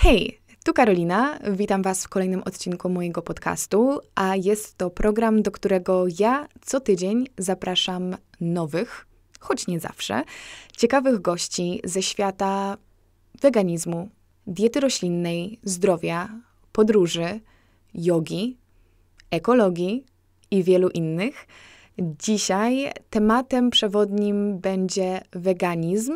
Hej, tu Karolina, witam Was w kolejnym odcinku mojego podcastu, a jest to program, do którego ja co tydzień zapraszam nowych, choć nie zawsze, ciekawych gości ze świata weganizmu, diety roślinnej, zdrowia, podróży, jogi, ekologii i wielu innych. Dzisiaj tematem przewodnim będzie weganizm,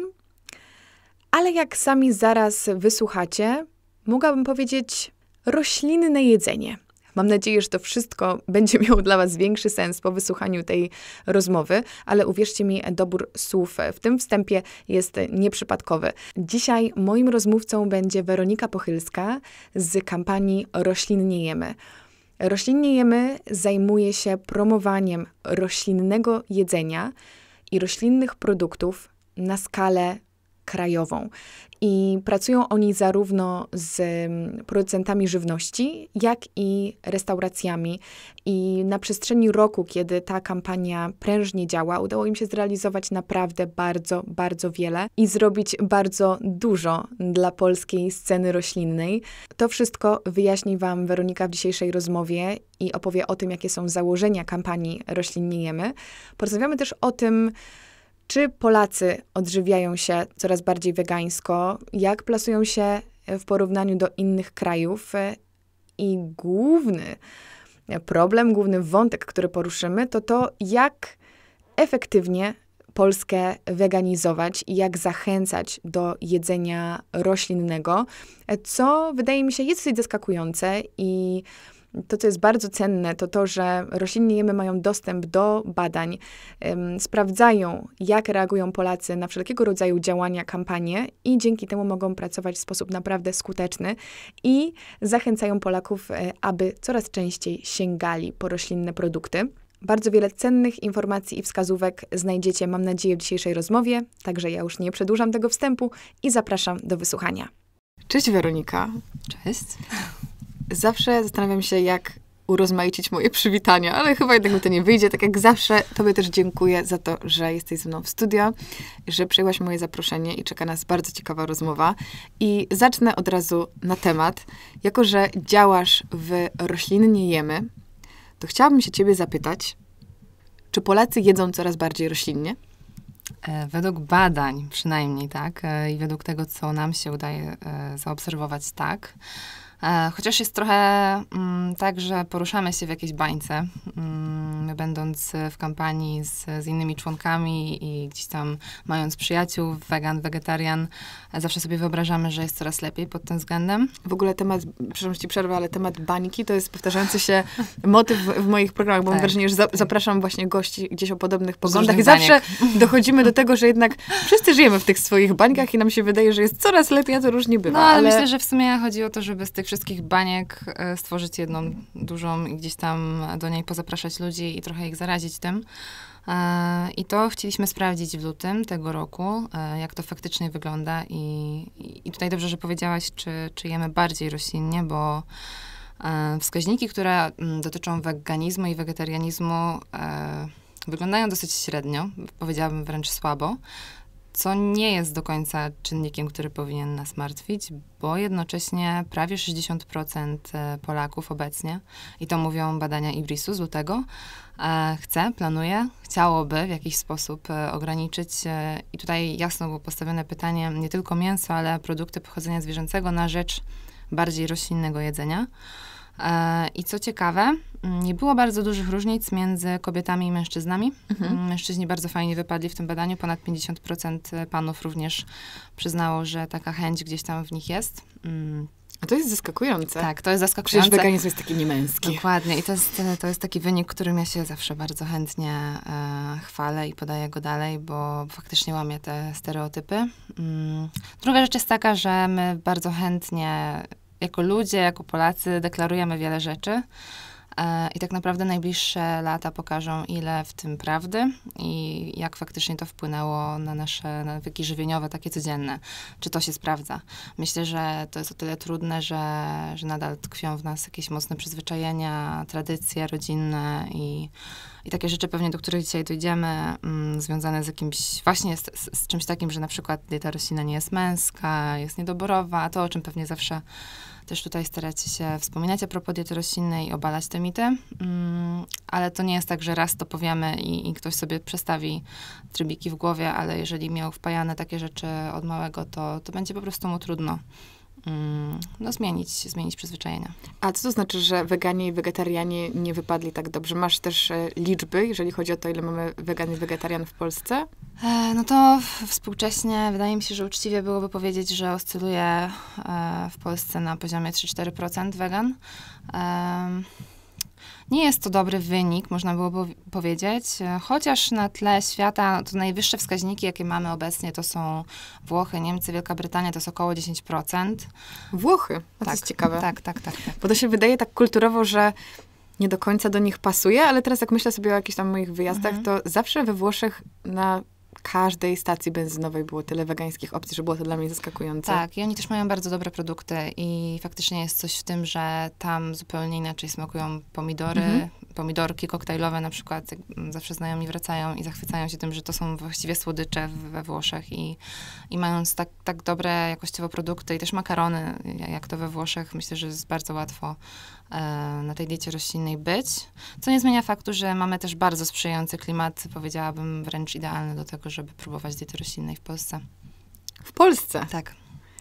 ale jak sami zaraz wysłuchacie, mogłabym powiedzieć roślinne jedzenie. Mam nadzieję, że to wszystko będzie miało dla Was większy sens po wysłuchaniu tej rozmowy, ale uwierzcie mi, dobór słów w tym wstępie jest nieprzypadkowy. Dzisiaj moim rozmówcą będzie Weronika Pochylska z kampanii Roślinnie Jemy. Roślinnie Jemy zajmuje się promowaniem roślinnego jedzenia i roślinnych produktów na skalę krajową. I pracują oni zarówno z mm, producentami żywności, jak i restauracjami. I na przestrzeni roku, kiedy ta kampania prężnie działa, udało im się zrealizować naprawdę bardzo, bardzo wiele i zrobić bardzo dużo dla polskiej sceny roślinnej. To wszystko wyjaśni Wam Weronika w dzisiejszej rozmowie i opowie o tym, jakie są założenia kampanii Roślinniejemy. Porozmawiamy też o tym, czy Polacy odżywiają się coraz bardziej wegańsko? Jak plasują się w porównaniu do innych krajów? I główny problem, główny wątek, który poruszymy, to to, jak efektywnie Polskę weganizować i jak zachęcać do jedzenia roślinnego, co wydaje mi się jest dosyć zaskakujące i to, co jest bardzo cenne, to to, że roślinnie jemy mają dostęp do badań, ym, sprawdzają, jak reagują Polacy na wszelkiego rodzaju działania, kampanie i dzięki temu mogą pracować w sposób naprawdę skuteczny i zachęcają Polaków, y, aby coraz częściej sięgali po roślinne produkty. Bardzo wiele cennych informacji i wskazówek znajdziecie, mam nadzieję, w dzisiejszej rozmowie, także ja już nie przedłużam tego wstępu i zapraszam do wysłuchania. Cześć Weronika. Cześć zawsze zastanawiam się, jak urozmaicić moje przywitania, ale chyba jednak mi to nie wyjdzie. Tak jak zawsze, Tobie też dziękuję za to, że jesteś ze mną w studio, że przyjęłaś moje zaproszenie i czeka nas bardzo ciekawa rozmowa. I zacznę od razu na temat. Jako, że działasz w Rośliny Jemy, to chciałabym się Ciebie zapytać, czy Polacy jedzą coraz bardziej roślinnie? E, według badań przynajmniej, tak, e, i według tego, co nam się udaje e, zaobserwować, tak. E, chociaż jest trochę mm, tak, że poruszamy się w jakiejś bańce, mm, będąc w kampanii z, z innymi członkami i gdzieś tam mając przyjaciół, wegan, wegetarian, zawsze sobie wyobrażamy, że jest coraz lepiej pod tym względem. W ogóle temat, przepraszam ci przerwę, ale temat bańki to jest powtarzający się motyw w, w moich programach, bo tak. mam wrażenie, że za, zapraszam właśnie gości gdzieś o podobnych poglądach i zawsze baniek. dochodzimy do tego, że jednak wszyscy żyjemy w tych swoich bańkach i nam się wydaje, że jest coraz lepiej, a to różnie bywa. No, ale, ale myślę, że w sumie chodzi o to, żeby z tych wszystkich baniek e, stworzyć jedną dużą i gdzieś tam do niej pozapraszać ludzi i trochę ich zarazić tym. E, I to chcieliśmy sprawdzić w lutym tego roku, e, jak to faktycznie wygląda. I, i tutaj dobrze, że powiedziałaś, czy, czy jemy bardziej roślinnie, bo wskaźniki, które mm, dotyczą weganizmu i wegetarianizmu, wyglądają dosyć średnio, powiedziałabym wręcz słabo co nie jest do końca czynnikiem, który powinien nas martwić, bo jednocześnie prawie 60% e, Polaków obecnie, i to mówią badania Ibrisu lutego, e, chce, planuje, chciałoby w jakiś sposób e, ograniczyć. I tutaj jasno było postawione pytanie nie tylko mięso, ale produkty pochodzenia zwierzęcego na rzecz bardziej roślinnego jedzenia. E, I co ciekawe, mm, nie było bardzo dużych różnic między kobietami i mężczyznami. Mhm. Mm, mężczyźni bardzo fajnie wypadli w tym badaniu. Ponad 50% e, panów również przyznało, że taka chęć gdzieś tam w nich jest. Mm. A to jest zaskakujące. Tak, to jest zaskakujące. Przecież weganizm jest taki niemęski. Dokładnie. I to jest, e, to jest taki wynik, którym ja się zawsze bardzo chętnie e, chwalę i podaję go dalej, bo faktycznie łamie te stereotypy. Mm. Druga rzecz jest taka, że my bardzo chętnie jako ludzie, jako Polacy deklarujemy wiele rzeczy. E, I tak naprawdę najbliższe lata pokażą, ile w tym prawdy i jak faktycznie to wpłynęło na nasze nawyki żywieniowe, takie codzienne. Czy to się sprawdza? Myślę, że to jest o tyle trudne, że, że nadal tkwią w nas jakieś mocne przyzwyczajenia, tradycje rodzinne i, i takie rzeczy pewnie, do których dzisiaj dojdziemy, mm, związane z jakimś, właśnie z, z, z, czymś takim, że na przykład dieta roślinna nie jest męska, jest niedoborowa, to o czym pewnie zawsze też tutaj staracie się wspominać a propos diety roślinnej, obalać te mity, mm, ale to nie jest tak, że raz to powiemy i, i, ktoś sobie przestawi trybiki w głowie, ale jeżeli miał wpajane takie rzeczy od małego, to, to będzie po prostu mu trudno. Mm, no, zmienić, zmienić przyzwyczajenia. A co to znaczy, że weganie i wegetarianie nie wypadli tak dobrze? Masz też e, liczby, jeżeli chodzi o to, ile mamy wegan i wegetarian w Polsce? E, no to współcześnie wydaje mi się, że uczciwie byłoby powiedzieć, że oscyluje e, w Polsce na poziomie 3-4% wegan. Nie jest to dobry wynik, można było powiedzieć, e, chociaż na tle świata to najwyższe wskaźniki, jakie mamy obecnie, to są Włochy, Niemcy, Wielka Brytania, to jest około 10%. Włochy? to tak, jest ciekawe. Tak, tak, tak, tak. Bo to się wydaje tak kulturowo, że nie do końca do nich pasuje, ale teraz jak myślę sobie o jakichś tam moich wyjazdach, mhm. to zawsze we Włoszech na każdej stacji benzynowej było tyle wegańskich opcji, że było to dla mnie zaskakujące. Tak, i oni też mają bardzo dobre produkty i faktycznie jest coś w tym, że tam zupełnie inaczej smakują pomidory, mhm. pomidorki koktajlowe na przykład. Zawsze znajomi wracają i zachwycają się tym, że to są właściwie słodycze we Włoszech i, i mając tak, tak dobre jakościowo produkty i też makarony, jak to we Włoszech, myślę, że jest bardzo łatwo E, na tej diecie roślinnej być, co nie zmienia faktu, że mamy też bardzo sprzyjający klimat, powiedziałabym wręcz idealny do tego, żeby próbować diety roślinnej w Polsce. W Polsce? Tak,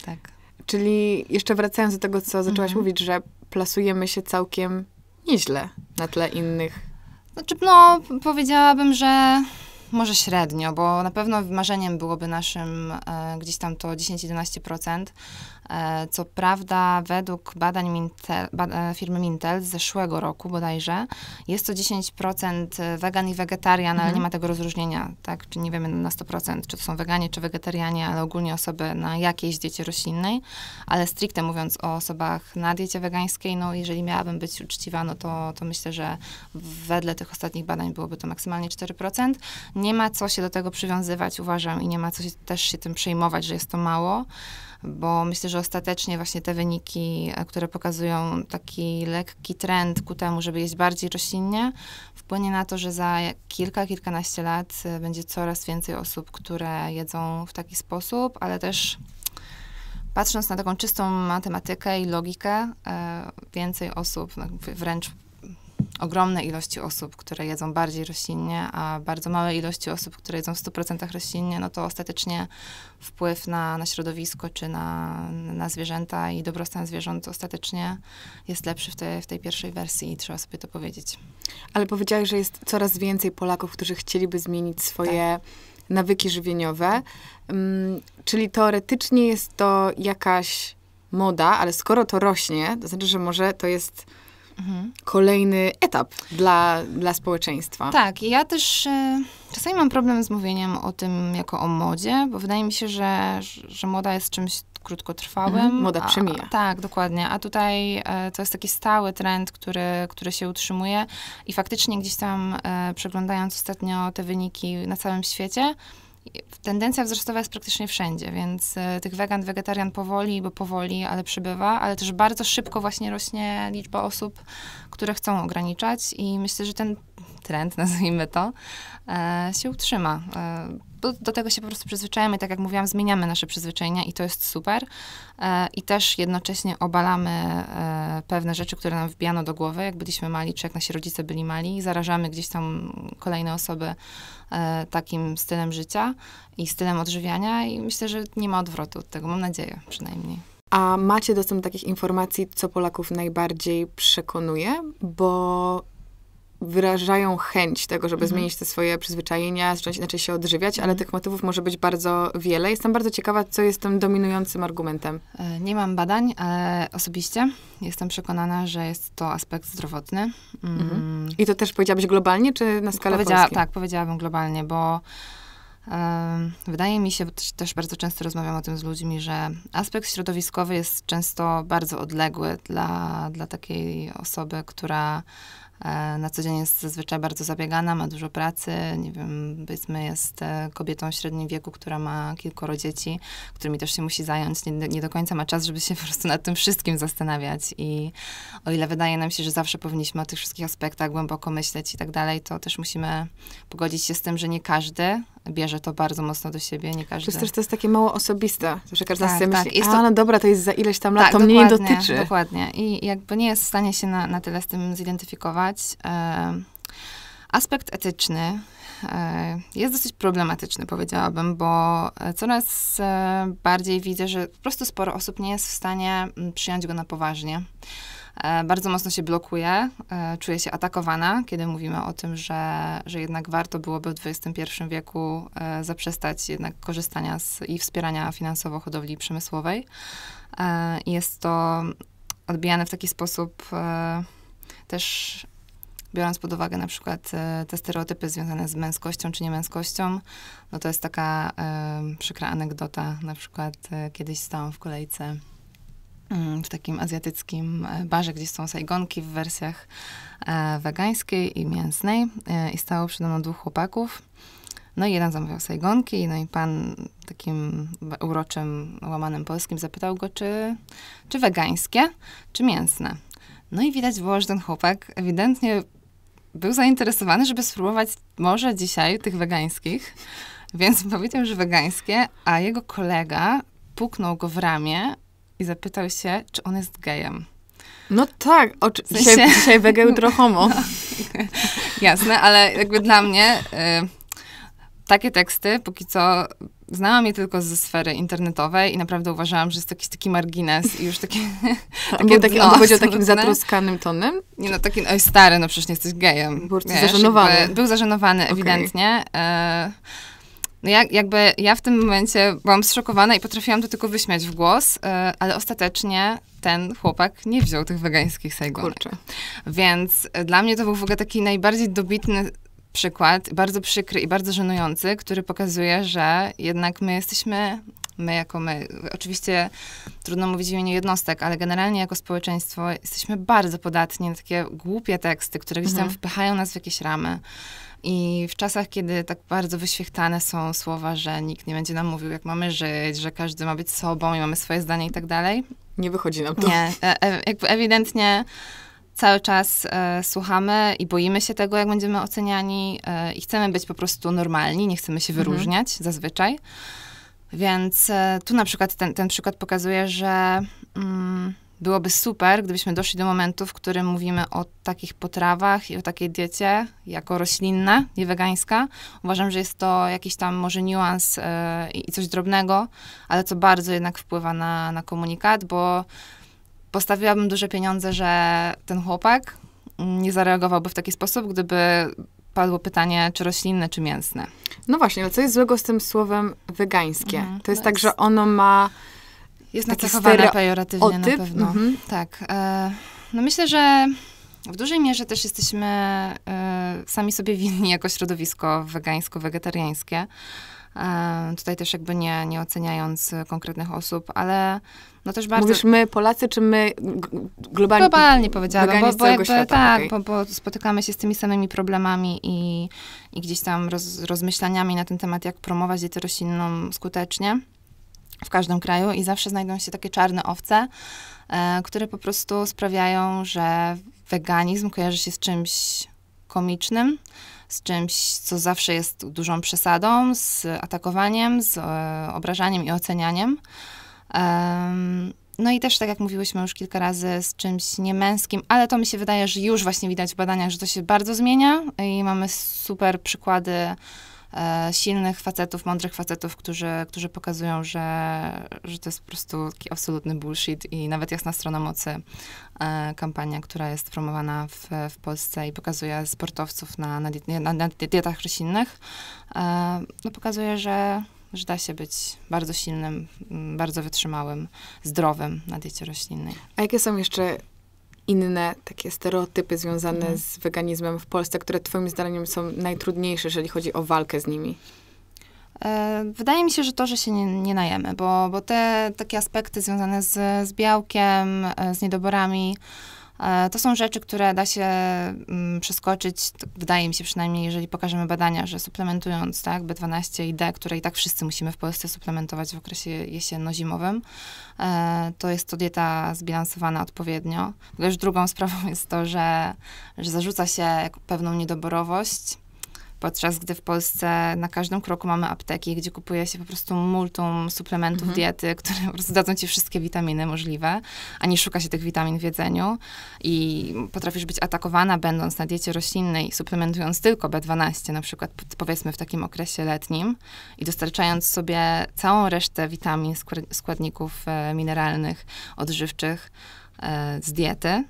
tak. Czyli jeszcze wracając do tego, co zaczęłaś mhm. mówić, że plasujemy się całkiem nieźle na tle innych. Znaczy, no, powiedziałabym, że może średnio, bo na pewno marzeniem byłoby naszym e, gdzieś tam to 10-11%, E, co prawda, według badań Mintel, bada, e, firmy Mintel z zeszłego roku bodajże, jest to 10% wegan i wegetarian, mhm. ale nie mhm. ma tego rozróżnienia, tak? Czy nie wiemy na 100%, czy to są weganie, czy wegetarianie, ale ogólnie osoby na jakiejś diecie roślinnej, ale stricte mówiąc o osobach na diecie wegańskiej, no jeżeli miałabym być uczciwa, no to, to myślę, że wedle tych ostatnich badań byłoby to maksymalnie 4%. Nie ma co się do tego przywiązywać, uważam, i nie ma co się, też się tym przejmować, że jest to mało bo myślę, że ostatecznie właśnie te wyniki, e, które pokazują taki lekki trend ku temu, żeby jeść bardziej roślinnie, wpłynie na to, że za kilka, kilkanaście lat e, będzie coraz więcej osób, które jedzą w taki sposób, ale też patrząc na taką czystą matematykę i logikę, e, więcej osób, no, wręcz ogromne ilości osób, które jedzą bardziej roślinnie, a bardzo małe ilości osób, które jedzą w 100% roślinnie, no to ostatecznie wpływ na, na środowisko czy na, na zwierzęta i dobrostan zwierząt ostatecznie jest lepszy w, te, w tej pierwszej wersji i trzeba sobie to powiedzieć. Ale powiedziałeś, że jest coraz więcej Polaków, którzy chcieliby zmienić swoje tak. nawyki żywieniowe, um, czyli teoretycznie jest to jakaś moda, ale skoro to rośnie, to znaczy, że może to jest kolejny etap dla, dla społeczeństwa. Tak, ja też e, czasami mam problem z mówieniem o tym jako o modzie, bo wydaje mi się, że, że moda jest czymś krótkotrwałym. Mhm. Moda przemija. A, tak, dokładnie. A tutaj e, to jest taki stały trend, który, który się utrzymuje i faktycznie gdzieś tam e, przeglądając ostatnio te wyniki na całym świecie, Tendencja wzrostowa jest praktycznie wszędzie, więc e, tych wegan, wegetarian powoli, bo powoli, ale przybywa, ale też bardzo szybko właśnie rośnie liczba osób, które chcą ograniczać i myślę, że ten trend, nazwijmy to, e, się utrzyma. E, do, do tego się po prostu przyzwyczajamy, tak jak mówiłam, zmieniamy nasze przyzwyczajenia i to jest super. E, I też jednocześnie obalamy pewne rzeczy, które nam wbijano do głowy, jak byliśmy mali, czy jak nasi rodzice byli mali. Zarażamy gdzieś tam kolejne osoby takim stylem życia i stylem odżywiania i myślę, że nie ma odwrotu od tego, mam nadzieję przynajmniej. A macie dostęp do takich informacji, co Polaków najbardziej przekonuje? Bo wyrażają chęć tego, żeby mhm. zmienić te swoje przyzwyczajenia, zacząć inaczej się odżywiać, ale mhm. tych motywów może być bardzo wiele. Jestem bardzo ciekawa, co jest tym dominującym argumentem. E, nie mam badań, ale osobiście jestem przekonana, że jest to aspekt zdrowotny. Mm. Mhm. I to też powiedziałabyś globalnie, czy na skalę Powiedzia Polski? Tak, powiedziałabym globalnie, bo Wydaje mi się, też bardzo często rozmawiam o tym z ludźmi, że aspekt środowiskowy jest często bardzo odległy dla, dla takiej osoby, która E, na co dzień jest zazwyczaj bardzo zabiegana, ma dużo pracy, nie wiem, powiedzmy jest e, kobietą w średnim wieku, która ma kilkoro dzieci, którymi też się musi zająć, nie, nie do końca ma czas, żeby się po prostu nad tym wszystkim zastanawiać i o ile wydaje nam się, że zawsze powinniśmy o tych wszystkich aspektach głęboko myśleć i tak dalej, to też musimy pogodzić się z tym, że nie każdy bierze to bardzo mocno do siebie, nie każdy. To jest też to jest takie mało osobiste, że każdy tak, sobie tak. myśli, jest to... no dobra, to jest za ileś tam lat, tak, to mnie nie dotyczy. Dokładnie. I jakby nie jest w stanie się na, na tyle z tym zidentyfikować. E, aspekt etyczny e, jest dosyć problematyczny, powiedziałabym, bo coraz e, bardziej widzę, że po prostu sporo osób nie jest w stanie mm, przyjąć go na poważnie. E, bardzo mocno się blokuje, e, czuje się atakowana, kiedy mówimy o tym, że, że jednak warto byłoby w XXI wieku e, zaprzestać jednak korzystania z i wspierania finansowo hodowli przemysłowej. Jest to odbijane w taki sposób też biorąc pod uwagę na przykład te stereotypy związane z męskością czy niemęskością, no to jest taka y, przykra anegdota. Na przykład y, kiedyś stałam w kolejce Mm, w takim azjatyckim e, barze, gdzie są sajgonki w wersjach e, wegańskiej i mięsnej. E, I stało przede mną dwóch chłopaków. No i jeden zamawiał sajgonki, no i pan takim uroczym, łamanym polskim zapytał go, czy, czy wegańskie, czy mięsne. No i widać było, że ten chłopak ewidentnie był zainteresowany, żeby spróbować może dzisiaj tych wegańskich, więc powiedział, że wegańskie, a jego kolega puknął go w ramię i zapytał się, czy on jest gejem. No tak, oczy- w sensie... dzisiaj, dzisiaj wege, jutro no, homo. No, jasne, ale jakby dla mnie y, takie teksty póki co znałam je tylko ze sfery internetowej i naprawdę uważałam, że jest jakiś taki margines i już taki. takie taki, on powiedział takim zatroskanym tonem? Nie no, taki, oj stary, no przecież nie jesteś gejem. Był zażenowany. Był zażenowany okay. ewidentnie. Y, no ja, jakby ja w tym momencie byłam zszokowana i potrafiłam to tylko wyśmiać w głos, e, ale ostatecznie ten chłopak nie wziął tych wegańskich sajgonek. Kurczę. Więc dla mnie to był w ogóle taki najbardziej dobitny przykład, bardzo przykry i bardzo żenujący, który pokazuje, że jednak my jesteśmy my jako my, oczywiście trudno mówić w imieniu jednostek, ale generalnie jako społeczeństwo jesteśmy bardzo podatni na takie głupie teksty, które gdzieś tam mhm. wpychają nas w jakieś ramy. I w czasach, kiedy tak bardzo wyświechtane są słowa, że nikt nie będzie nam mówił, jak mamy żyć, że każdy ma być sobą i mamy swoje zdanie i tak dalej. Nie wychodzi nam to. Nie, e, e jakby ewidentnie cały czas e, słuchamy i boimy się tego, jak będziemy oceniani e, i chcemy być po prostu normalni, nie chcemy się mhm. wyróżniać mhm. zazwyczaj. Więc e, tu na przykład ten, ten przykład pokazuje, że mm, byłoby super, gdybyśmy doszli do momentu, w którym mówimy o takich potrawach i o takiej diecie jako roślinna, nie wegańska. Uważam, że jest to jakiś tam może niuans e, i coś drobnego, ale co bardzo jednak wpływa na, na komunikat, bo postawiłabym duże pieniądze, że ten chłopak nie zareagowałby w taki sposób, gdyby padło pytanie, czy roślinne, czy mięsne. No właśnie, ale co jest złego z tym słowem wegańskie? Mhm, to jest tak, jest... że ono ma jest nacechowane pejoratywnie na pewno. Mhm. Tak. E, no myślę, że w dużej mierze też jesteśmy e, sami sobie winni jako środowisko wegańsko-wegetariańskie. E, tutaj też jakby nie, nie oceniając konkretnych osób, ale no też bardzo... Mówisz my Polacy, czy my globalnie? Globalnie powiedziałabym, bo, bo jakby, świata, tak, okay. bo, bo, spotykamy się z tymi samymi problemami i, i gdzieś tam roz, rozmyślaniami na ten temat, jak promować dietę roślinną skutecznie w każdym kraju i zawsze znajdą się takie czarne owce, e, które po prostu sprawiają, że weganizm kojarzy się z czymś komicznym, z czymś, co zawsze jest dużą przesadą, z atakowaniem, z e, obrażaniem i ocenianiem. no i też, tak jak mówiłyśmy już kilka razy, z czymś niemęskim, ale to mi się wydaje, że już właśnie widać w badaniach, że to się bardzo zmienia i mamy super przykłady E, silnych facetów, mądrych facetów, którzy, którzy pokazują, że, że to jest po prostu taki absolutny bullshit i nawet Jasna Strona Mocy, e, kampania, która jest promowana w, w Polsce i pokazuje sportowców na, na, na, na dietach roślinnych, e, no pokazuje, że że da się być bardzo silnym, bardzo wytrzymałym, zdrowym na diecie roślinnej. A jakie są jeszcze inne takie stereotypy związane mhm. z weganizmem w Polsce, które twoim zdaniem są najtrudniejsze, jeżeli chodzi o walkę z nimi? E, wydaje mi się, że to, że się nie, nie najemy, bo, bo te takie aspekty związane z, z białkiem, e, z niedoborami, E, to są rzeczy, które da się mm, przeskoczyć, wydaje mi się przynajmniej, jeżeli pokażemy badania, że suplementując tak, B12 i D, które i tak wszyscy musimy w Polsce suplementować w okresie jesienno-zimowym, e, to jest to dieta zbilansowana odpowiednio. Już drugą sprawą jest to, że, że zarzuca się pewną niedoborowość, podczas gdy w Polsce na każdym kroku mamy apteki, gdzie kupuje się po prostu multum suplementów mhm. diety, które po prostu dadzą ci wszystkie witaminy możliwe, a nie szuka się tych witamin w jedzeniu i potrafisz być atakowana będąc na diecie roślinnej, suplementując tylko B12 na przykład, powiedzmy w takim okresie letnim i dostarczając sobie całą resztę witamin, składników e, mineralnych, odżywczych e, z diety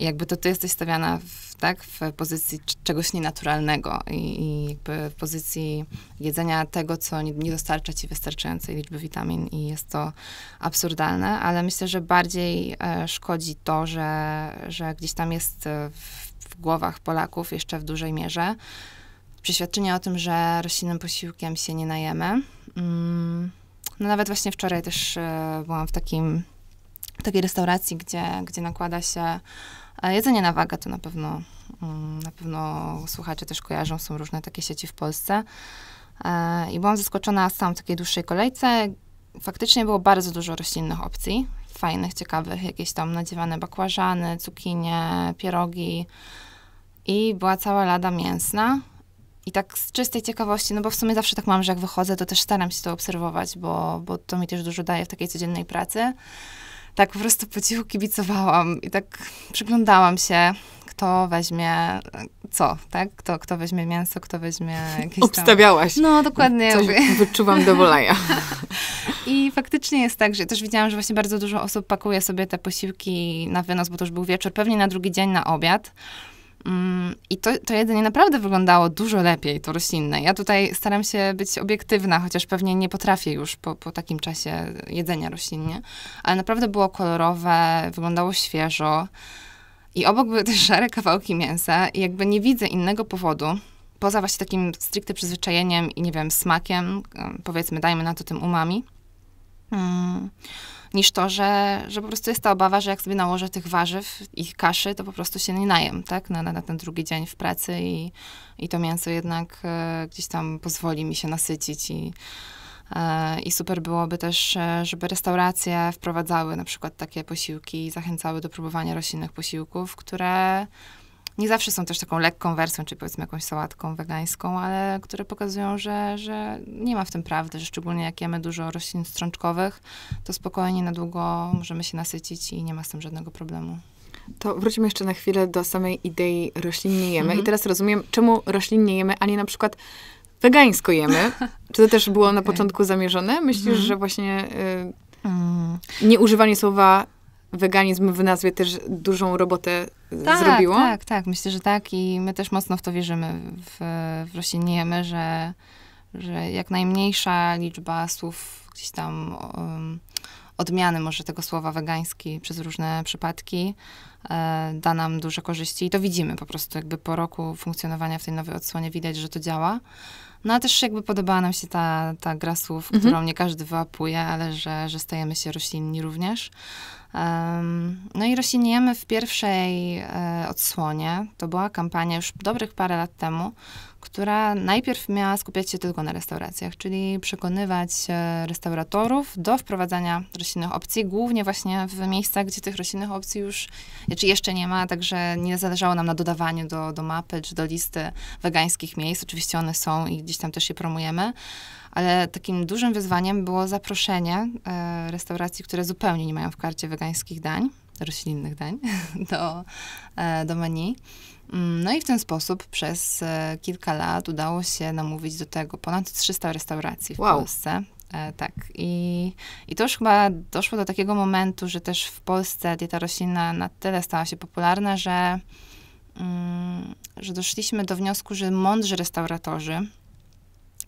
jakby to ty jesteś stawiana w, tak, w pozycji czegoś nienaturalnego i, i jakby w pozycji jedzenia tego, co nie, nie, dostarcza ci wystarczającej liczby witamin i jest to absurdalne, ale myślę, że bardziej e, szkodzi to, że, że gdzieś tam jest e, w, w głowach Polaków jeszcze w dużej mierze przeświadczenie o tym, że roślinnym posiłkiem się nie najemy. Mm. No nawet właśnie wczoraj też e, byłam w takim w takiej restauracji, gdzie, gdzie nakłada się Jedzenie na wagę to na pewno, mm, na pewno słuchacze też kojarzą, są różne takie sieci w Polsce. E, I byłam zaskoczona, stałam w takiej dłuższej kolejce. Faktycznie było bardzo dużo roślinnych opcji, fajnych, ciekawych, jakieś tam nadziewane bakłażany, cukinie, pierogi. I była cała lada mięsna. I tak z czystej ciekawości, no bo w sumie zawsze tak mam, że jak wychodzę, to też staram się to obserwować, bo, bo to mi też dużo daje w takiej codziennej pracy tak po prostu po cichu kibicowałam i tak przyglądałam się, kto weźmie co, tak? Kto, kto weźmie mięso, kto weźmie jakieś Obstawiałaś. Tam... No, dokładnie. Coś wyczuwam do I faktycznie jest tak, że też widziałam, że właśnie bardzo dużo osób pakuje sobie te posiłki na wynos, bo to już był wieczór, pewnie na drugi dzień na obiad. Mm, I to, to jedzenie naprawdę wyglądało dużo lepiej, to roślinne. Ja tutaj staram się być obiektywna, chociaż pewnie nie potrafię już po, po takim czasie jedzenia roślinnie, ale naprawdę było kolorowe, wyglądało świeżo. I obok były też szare kawałki mięsa, i jakby nie widzę innego powodu, poza właśnie takim stricte przyzwyczajeniem i nie wiem, smakiem, e, powiedzmy, dajmy na to tym umami. Hmm niż to, że, że po prostu jest ta obawa, że jak sobie nałożę tych warzyw, ich kaszy, to po prostu się nie najem, tak, na, na, na ten drugi dzień w pracy i, i to mięso jednak e, gdzieś tam pozwoli mi się nasycić i e, i super byłoby też, e, żeby restauracje wprowadzały na przykład takie posiłki i zachęcały do próbowania roślinnych posiłków, które nie zawsze są też taką lekką wersją, czy powiedzmy jakąś sałatką wegańską, ale które pokazują, że, że nie ma w tym prawdy, że szczególnie jak jemy dużo roślin strączkowych, to spokojnie na długo możemy się nasycić i nie ma z tym żadnego problemu. To wrócimy jeszcze na chwilę do samej idei roślinnie jemy. Mhm. I teraz rozumiem, czemu roślinnie jemy, a nie na przykład wegańsko jemy. Czy to też było okay. na początku zamierzone? Myślisz, mhm. że właśnie y, mm. nieużywanie słowa weganizm w nazwie też dużą robotę y, tak, zrobiło? Tak, tak, myślę, że tak i my też mocno w to wierzymy w, w że, że jak najmniejsza liczba słów gdzieś tam um, odmiany może tego słowa wegański przez różne przypadki e, da nam duże korzyści i to widzimy po prostu jakby po roku funkcjonowania w tej nowej odsłonie widać, że to działa. No a też jakby podobała nam się ta, ta gra słów, mhm. którą nie każdy wyłapuje, ale że, że stajemy się roślinni również. Um, no i rośliniemy w pierwszej e, odsłonie, to była kampania już dobrych parę lat temu, która najpierw miała skupiać się tylko na restauracjach, czyli przekonywać e, restauratorów do wprowadzania roślinnych opcji, głównie właśnie w miejscach, gdzie tych roślinnych opcji już, czy znaczy jeszcze nie ma, także nie zależało nam na dodawaniu do, do mapy czy do listy wegańskich miejsc. Oczywiście one są i gdzieś tam też je promujemy, ale takim dużym wyzwaniem było zaproszenie e, restauracji, które zupełnie nie mają w karcie wegańskich dań, roślinnych dań, do, e, do menu. Mm, no i w ten sposób przez e, kilka lat udało się namówić do tego ponad 300 restauracji w wow. Polsce. E, tak. I, I to już chyba doszło do takiego momentu, że też w Polsce dieta roślinna na tyle stała się popularna, że, mm, że doszliśmy do wniosku, że mądrzy restauratorzy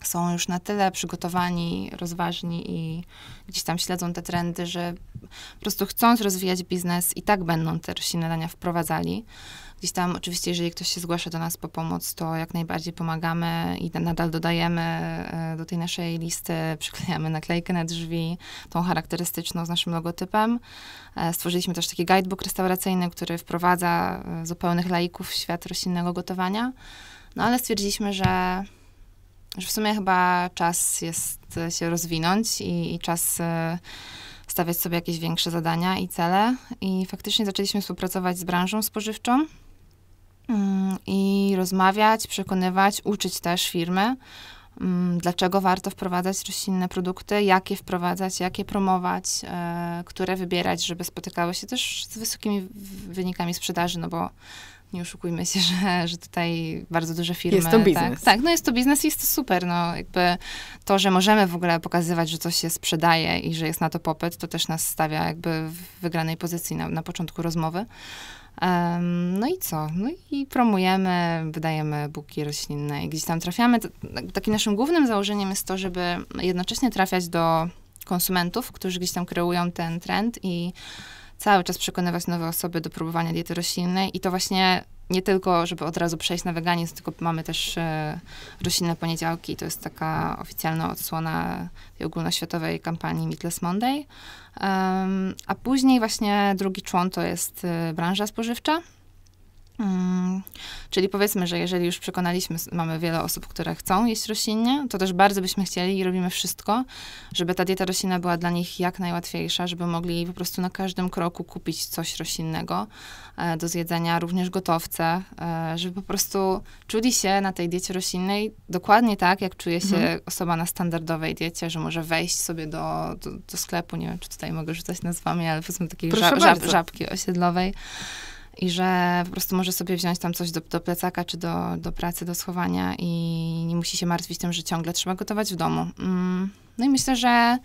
są już na tyle przygotowani, rozważni i gdzieś tam śledzą te trendy, że po prostu chcąc rozwijać biznes i tak będą te roślinne dania wprowadzali. Gdzieś tam oczywiście, jeżeli ktoś się zgłasza do nas po pomoc, to jak najbardziej pomagamy i nadal dodajemy e, do tej naszej listy, przyklejamy naklejkę na drzwi, tą charakterystyczną z naszym logotypem. E, stworzyliśmy też taki guidebook restauracyjny, który wprowadza e, zupełnych laików w świat roślinnego gotowania. No ale stwierdziliśmy, że, że w sumie chyba czas jest się rozwinąć i, i czas stawiać sobie jakieś większe zadania i cele. I faktycznie zaczęliśmy współpracować z branżą spożywczą. Mm, i rozmawiać, przekonywać, uczyć też firmy, mm, dlaczego warto wprowadzać roślinne produkty, jakie wprowadzać, jakie promować, e, które wybierać, żeby spotykały się też z wysokimi wynikami sprzedaży, no bo nie oszukujmy się, że, że tutaj bardzo duże firmy. Jest to tak? biznes. Tak, tak, no jest to biznes i jest to super. No, jakby to, że możemy w ogóle pokazywać, że coś się sprzedaje i że jest na to popyt, to też nas stawia jakby w wygranej pozycji na, na początku rozmowy. No i co? No i promujemy, wydajemy buki roślinne i gdzieś tam trafiamy. Takim naszym głównym założeniem jest to, żeby jednocześnie trafiać do konsumentów, którzy gdzieś tam kreują ten trend i cały czas przekonywać nowe osoby do próbowania diety roślinnej i to właśnie nie tylko, żeby od razu przejść na weganizm, tylko mamy też e, roślinne poniedziałki. To jest taka oficjalna odsłona tej ogólnoświatowej kampanii Meatless Monday. Um, a później właśnie drugi człon to jest e, branża spożywcza. Mm, czyli powiedzmy, że jeżeli już przekonaliśmy, mamy wiele osób, które chcą jeść roślinnie, to też bardzo byśmy chcieli i robimy wszystko, żeby ta dieta roślinna była dla nich jak najłatwiejsza, żeby mogli po prostu na każdym kroku kupić coś roślinnego e, do zjedzenia, również gotowce, e, żeby po prostu czuli się na tej diecie roślinnej dokładnie tak, jak czuje się mhm. osoba na standardowej diecie, że może wejść sobie do, do, do, sklepu, nie wiem, czy tutaj mogę rzucać nazwami, ale powiedzmy takiej żab, żab, żabki osiedlowej i że po prostu może sobie wziąć tam coś do, do plecaka czy do, do pracy, do schowania i nie musi się martwić tym, że ciągle trzeba gotować w domu. Mm, no i myślę, że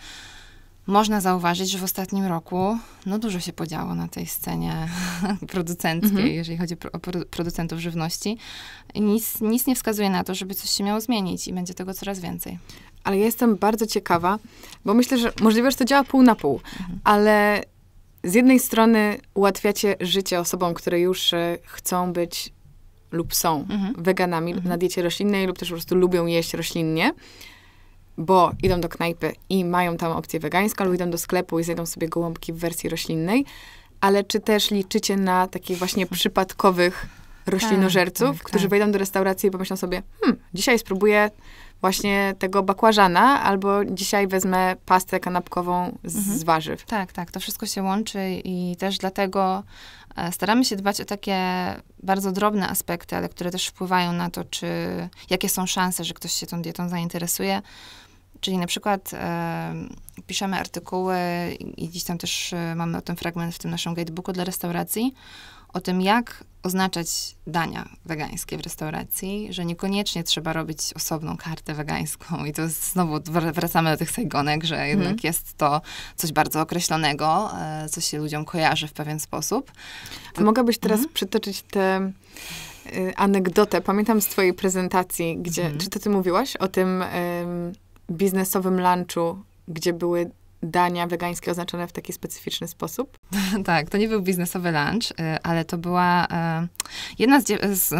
można zauważyć, że w ostatnim roku no, dużo się podziało na tej scenie producenckiej, mm -hmm. jeżeli chodzi o producentów żywności. Nic, nic nie wskazuje na to, żeby coś się miało zmienić i będzie tego coraz więcej. Ale ja jestem bardzo ciekawa, bo myślę, że możliwe, że to działa pół na pół, mhm. ale z jednej strony ułatwiacie życie osobom, które już e, chcą być lub są mhm. weganami mhm. na diecie roślinnej lub też po prostu lubią jeść roślinnie, bo idą do knajpy i mają tam opcję wegańską, albo idą do sklepu i zjedzą sobie gołąbki w wersji roślinnej, ale czy też liczycie na takich właśnie mhm. przypadkowych tak, roślinożerców, tak, tak, którzy tak. wejdą do restauracji i pomyślą sobie, hmm, dzisiaj spróbuję właśnie tego bakłażana, albo dzisiaj wezmę pastę kanapkową z, mhm. z warzyw. Tak, tak, to wszystko się łączy i też dlatego e, staramy się dbać o takie bardzo drobne aspekty, ale które też wpływają na to, czy jakie są szanse, że ktoś się tą dietą zainteresuje. Czyli na przykład e, piszemy artykuły i, i dziś tam też e, mamy o tym fragment w tym naszym guidebooku dla restauracji o tym, jak oznaczać dania wegańskie w restauracji, że niekoniecznie trzeba robić osobną kartę wegańską. I to jest, znowu wracamy do tych sajgonek, że mm. jednak mhm. jest to coś bardzo określonego, e, co się ludziom kojarzy w pewien sposób. To... Mogłabyś teraz mm. przytoczyć te y, anegdotę. Pamiętam z twojej prezentacji, gdzie, mm. czy to ty mówiłaś o tym biznesowym lunchu, gdzie były dania wegańskie oznaczone w taki specyficzny sposób? tak, to nie był biznesowy lunch, y, ale to była y, jedna z,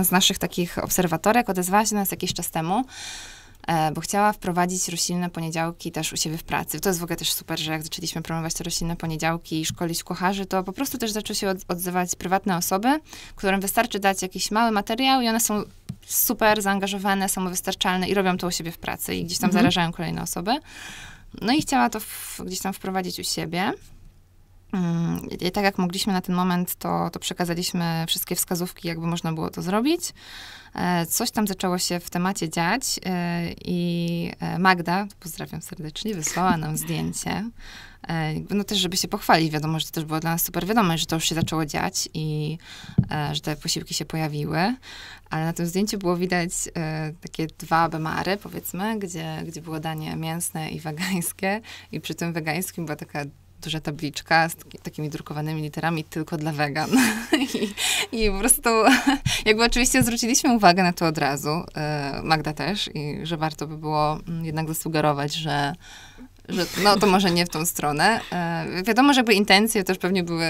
z naszych takich obserwatorek odezwała się do nas jakiś czas temu y, bo chciała wprowadzić roślinne poniedziałki też u siebie w pracy. To jest w ogóle też super, że jak zaczęliśmy promować te roślinne poniedziałki i szkolić kucharzy, to po prostu też zaczęły się odzywać prywatne osoby, którym wystarczy dać jakiś mały materiał i one są super zaangażowane, samowystarczalne i robią to u siebie w pracy i gdzieś tam mhm. zarażają kolejne osoby. No i chciała to w, gdzieś tam wprowadzić u siebie. Mm, I tak jak mogliśmy na ten moment, to, to przekazaliśmy wszystkie wskazówki, jakby można było to zrobić. E, coś tam zaczęło się w temacie dziać e, i e, Magda, pozdrawiam serdecznie, wysłała nam zdjęcie. No też, żeby się pochwalić, wiadomo, że to też było dla nas super wiadome, że to już się zaczęło dziać i że te posiłki się pojawiły. Ale na tym zdjęciu było widać takie dwa bemary, powiedzmy, gdzie, gdzie było danie mięsne i wegańskie i przy tym wegańskim była taka duża tabliczka z takimi drukowanymi literami tylko dla wegan. I, I, po prostu, jakby oczywiście zwróciliśmy uwagę na to od razu, e, Magda też, i że warto by było mm, jednak zasugerować, że że no to może nie w tą stronę. E, wiadomo, że jakby intencje też pewnie były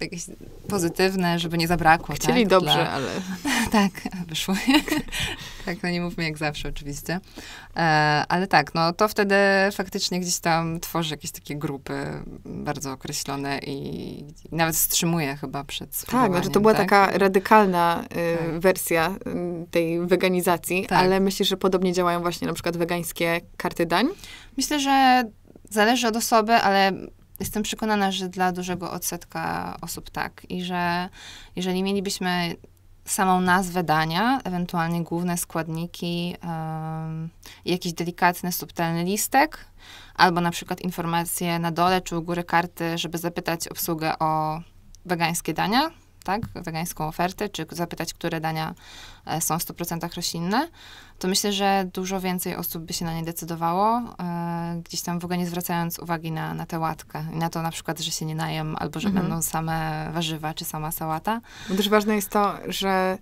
jakieś pozytywne, żeby nie zabrakło. Chcieli tak, dobrze, dla... ale... tak, wyszło. Tak, no nie mówmy jak zawsze oczywiście. E, ale tak, no to wtedy faktycznie gdzieś tam tworzy jakieś takie grupy bardzo określone i nawet wstrzymuje chyba przed Tak, że no to była tak? taka radykalna y, tak. wersja y, tej weganizacji, tak. ale myślisz, że podobnie działają właśnie na przykład wegańskie karty dań? Myślę, że zależy od osoby, ale jestem przekonana, że dla dużego odsetka osób tak i że jeżeli mielibyśmy samą nazwę dania, ewentualnie główne składniki, yy, jakiś delikatny, subtelny listek, albo na przykład informacje na dole czy u góry karty, żeby zapytać obsługę o wegańskie dania tak, wegańską ofertę, czy zapytać, które dania e, są w 100% roślinne, to myślę, że dużo więcej osób by się na nie decydowało, e, gdzieś tam w ogóle nie zwracając uwagi na, na tę łatkę i na to na przykład, że się nie najem, albo że mhm. będą same warzywa, czy sama sałata. Bo też ważne jest to, że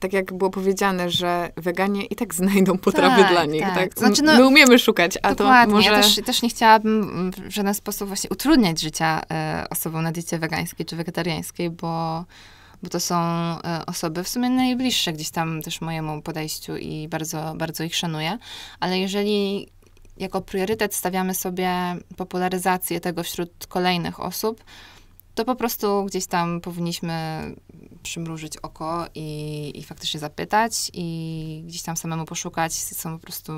tak jak było powiedziane, że weganie i tak znajdą potrawy tak, dla nich. Tak. tak? Znaczy, no, My umiemy szukać, a dokładnie. to może... Ja też, też nie chciałabym w żaden sposób właśnie utrudniać życia e, osobom na diecie wegańskiej czy wegetariańskiej, bo, bo to są e, osoby w sumie najbliższe gdzieś tam też mojemu podejściu i bardzo, bardzo ich szanuję. Ale jeżeli jako priorytet stawiamy sobie popularyzację tego wśród kolejnych osób, to po prostu gdzieś tam powinniśmy przymrużyć oko i, i faktycznie zapytać i gdzieś tam samemu poszukać. Są po prostu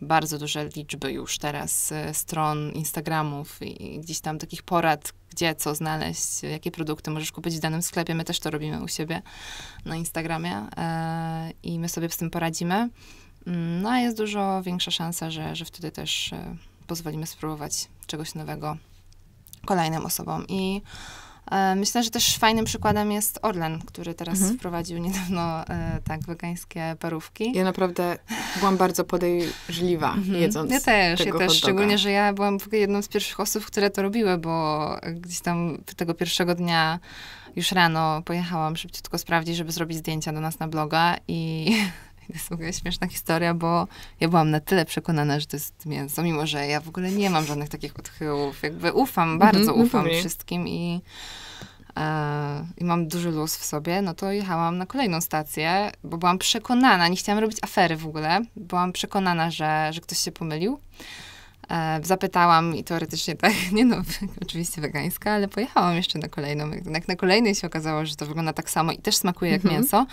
bardzo duże liczby już teraz e, stron Instagramów i gdzieś tam takich porad, gdzie co znaleźć, jakie produkty możesz kupić w danym sklepie. My też to robimy u siebie na Instagramie e, i my sobie z tym poradzimy. Mm, no a jest dużo większa szansa, że, że wtedy też e, pozwolimy spróbować czegoś nowego kolejnym osobom. I e, Myślę, że też fajnym przykładem jest Orlen, który teraz mhm. wprowadził niedawno e, tak wegańskie parówki. Ja naprawdę byłam bardzo podejrzliwa mhm. jedząc Ja też, ja też. Szczególnie, że ja byłam jedną z pierwszych osób, które to robiły, bo gdzieś tam tego pierwszego dnia już rano pojechałam szybciutko sprawdzić, żeby zrobić zdjęcia do nas na bloga i jestem jest w ogóle śmieszna historia, bo ja byłam na tyle przekonana, że to jest mięso, mimo że ja w ogóle nie mam żadnych takich odchyłów. Jakby ufam, mhm, bardzo mm -hmm, ufam wszystkim i, e, i mam duży luz w sobie, no to jechałam na kolejną stację, bo byłam przekonana, nie chciałam robić afery w ogóle, byłam przekonana, że, że ktoś się pomylił. E, zapytałam i teoretycznie tak, nie no, oczywiście wegańska, ale pojechałam jeszcze na kolejną. Jak na kolejnej się okazało, że to wygląda tak samo i też smakuje jak mm -hmm. mięso,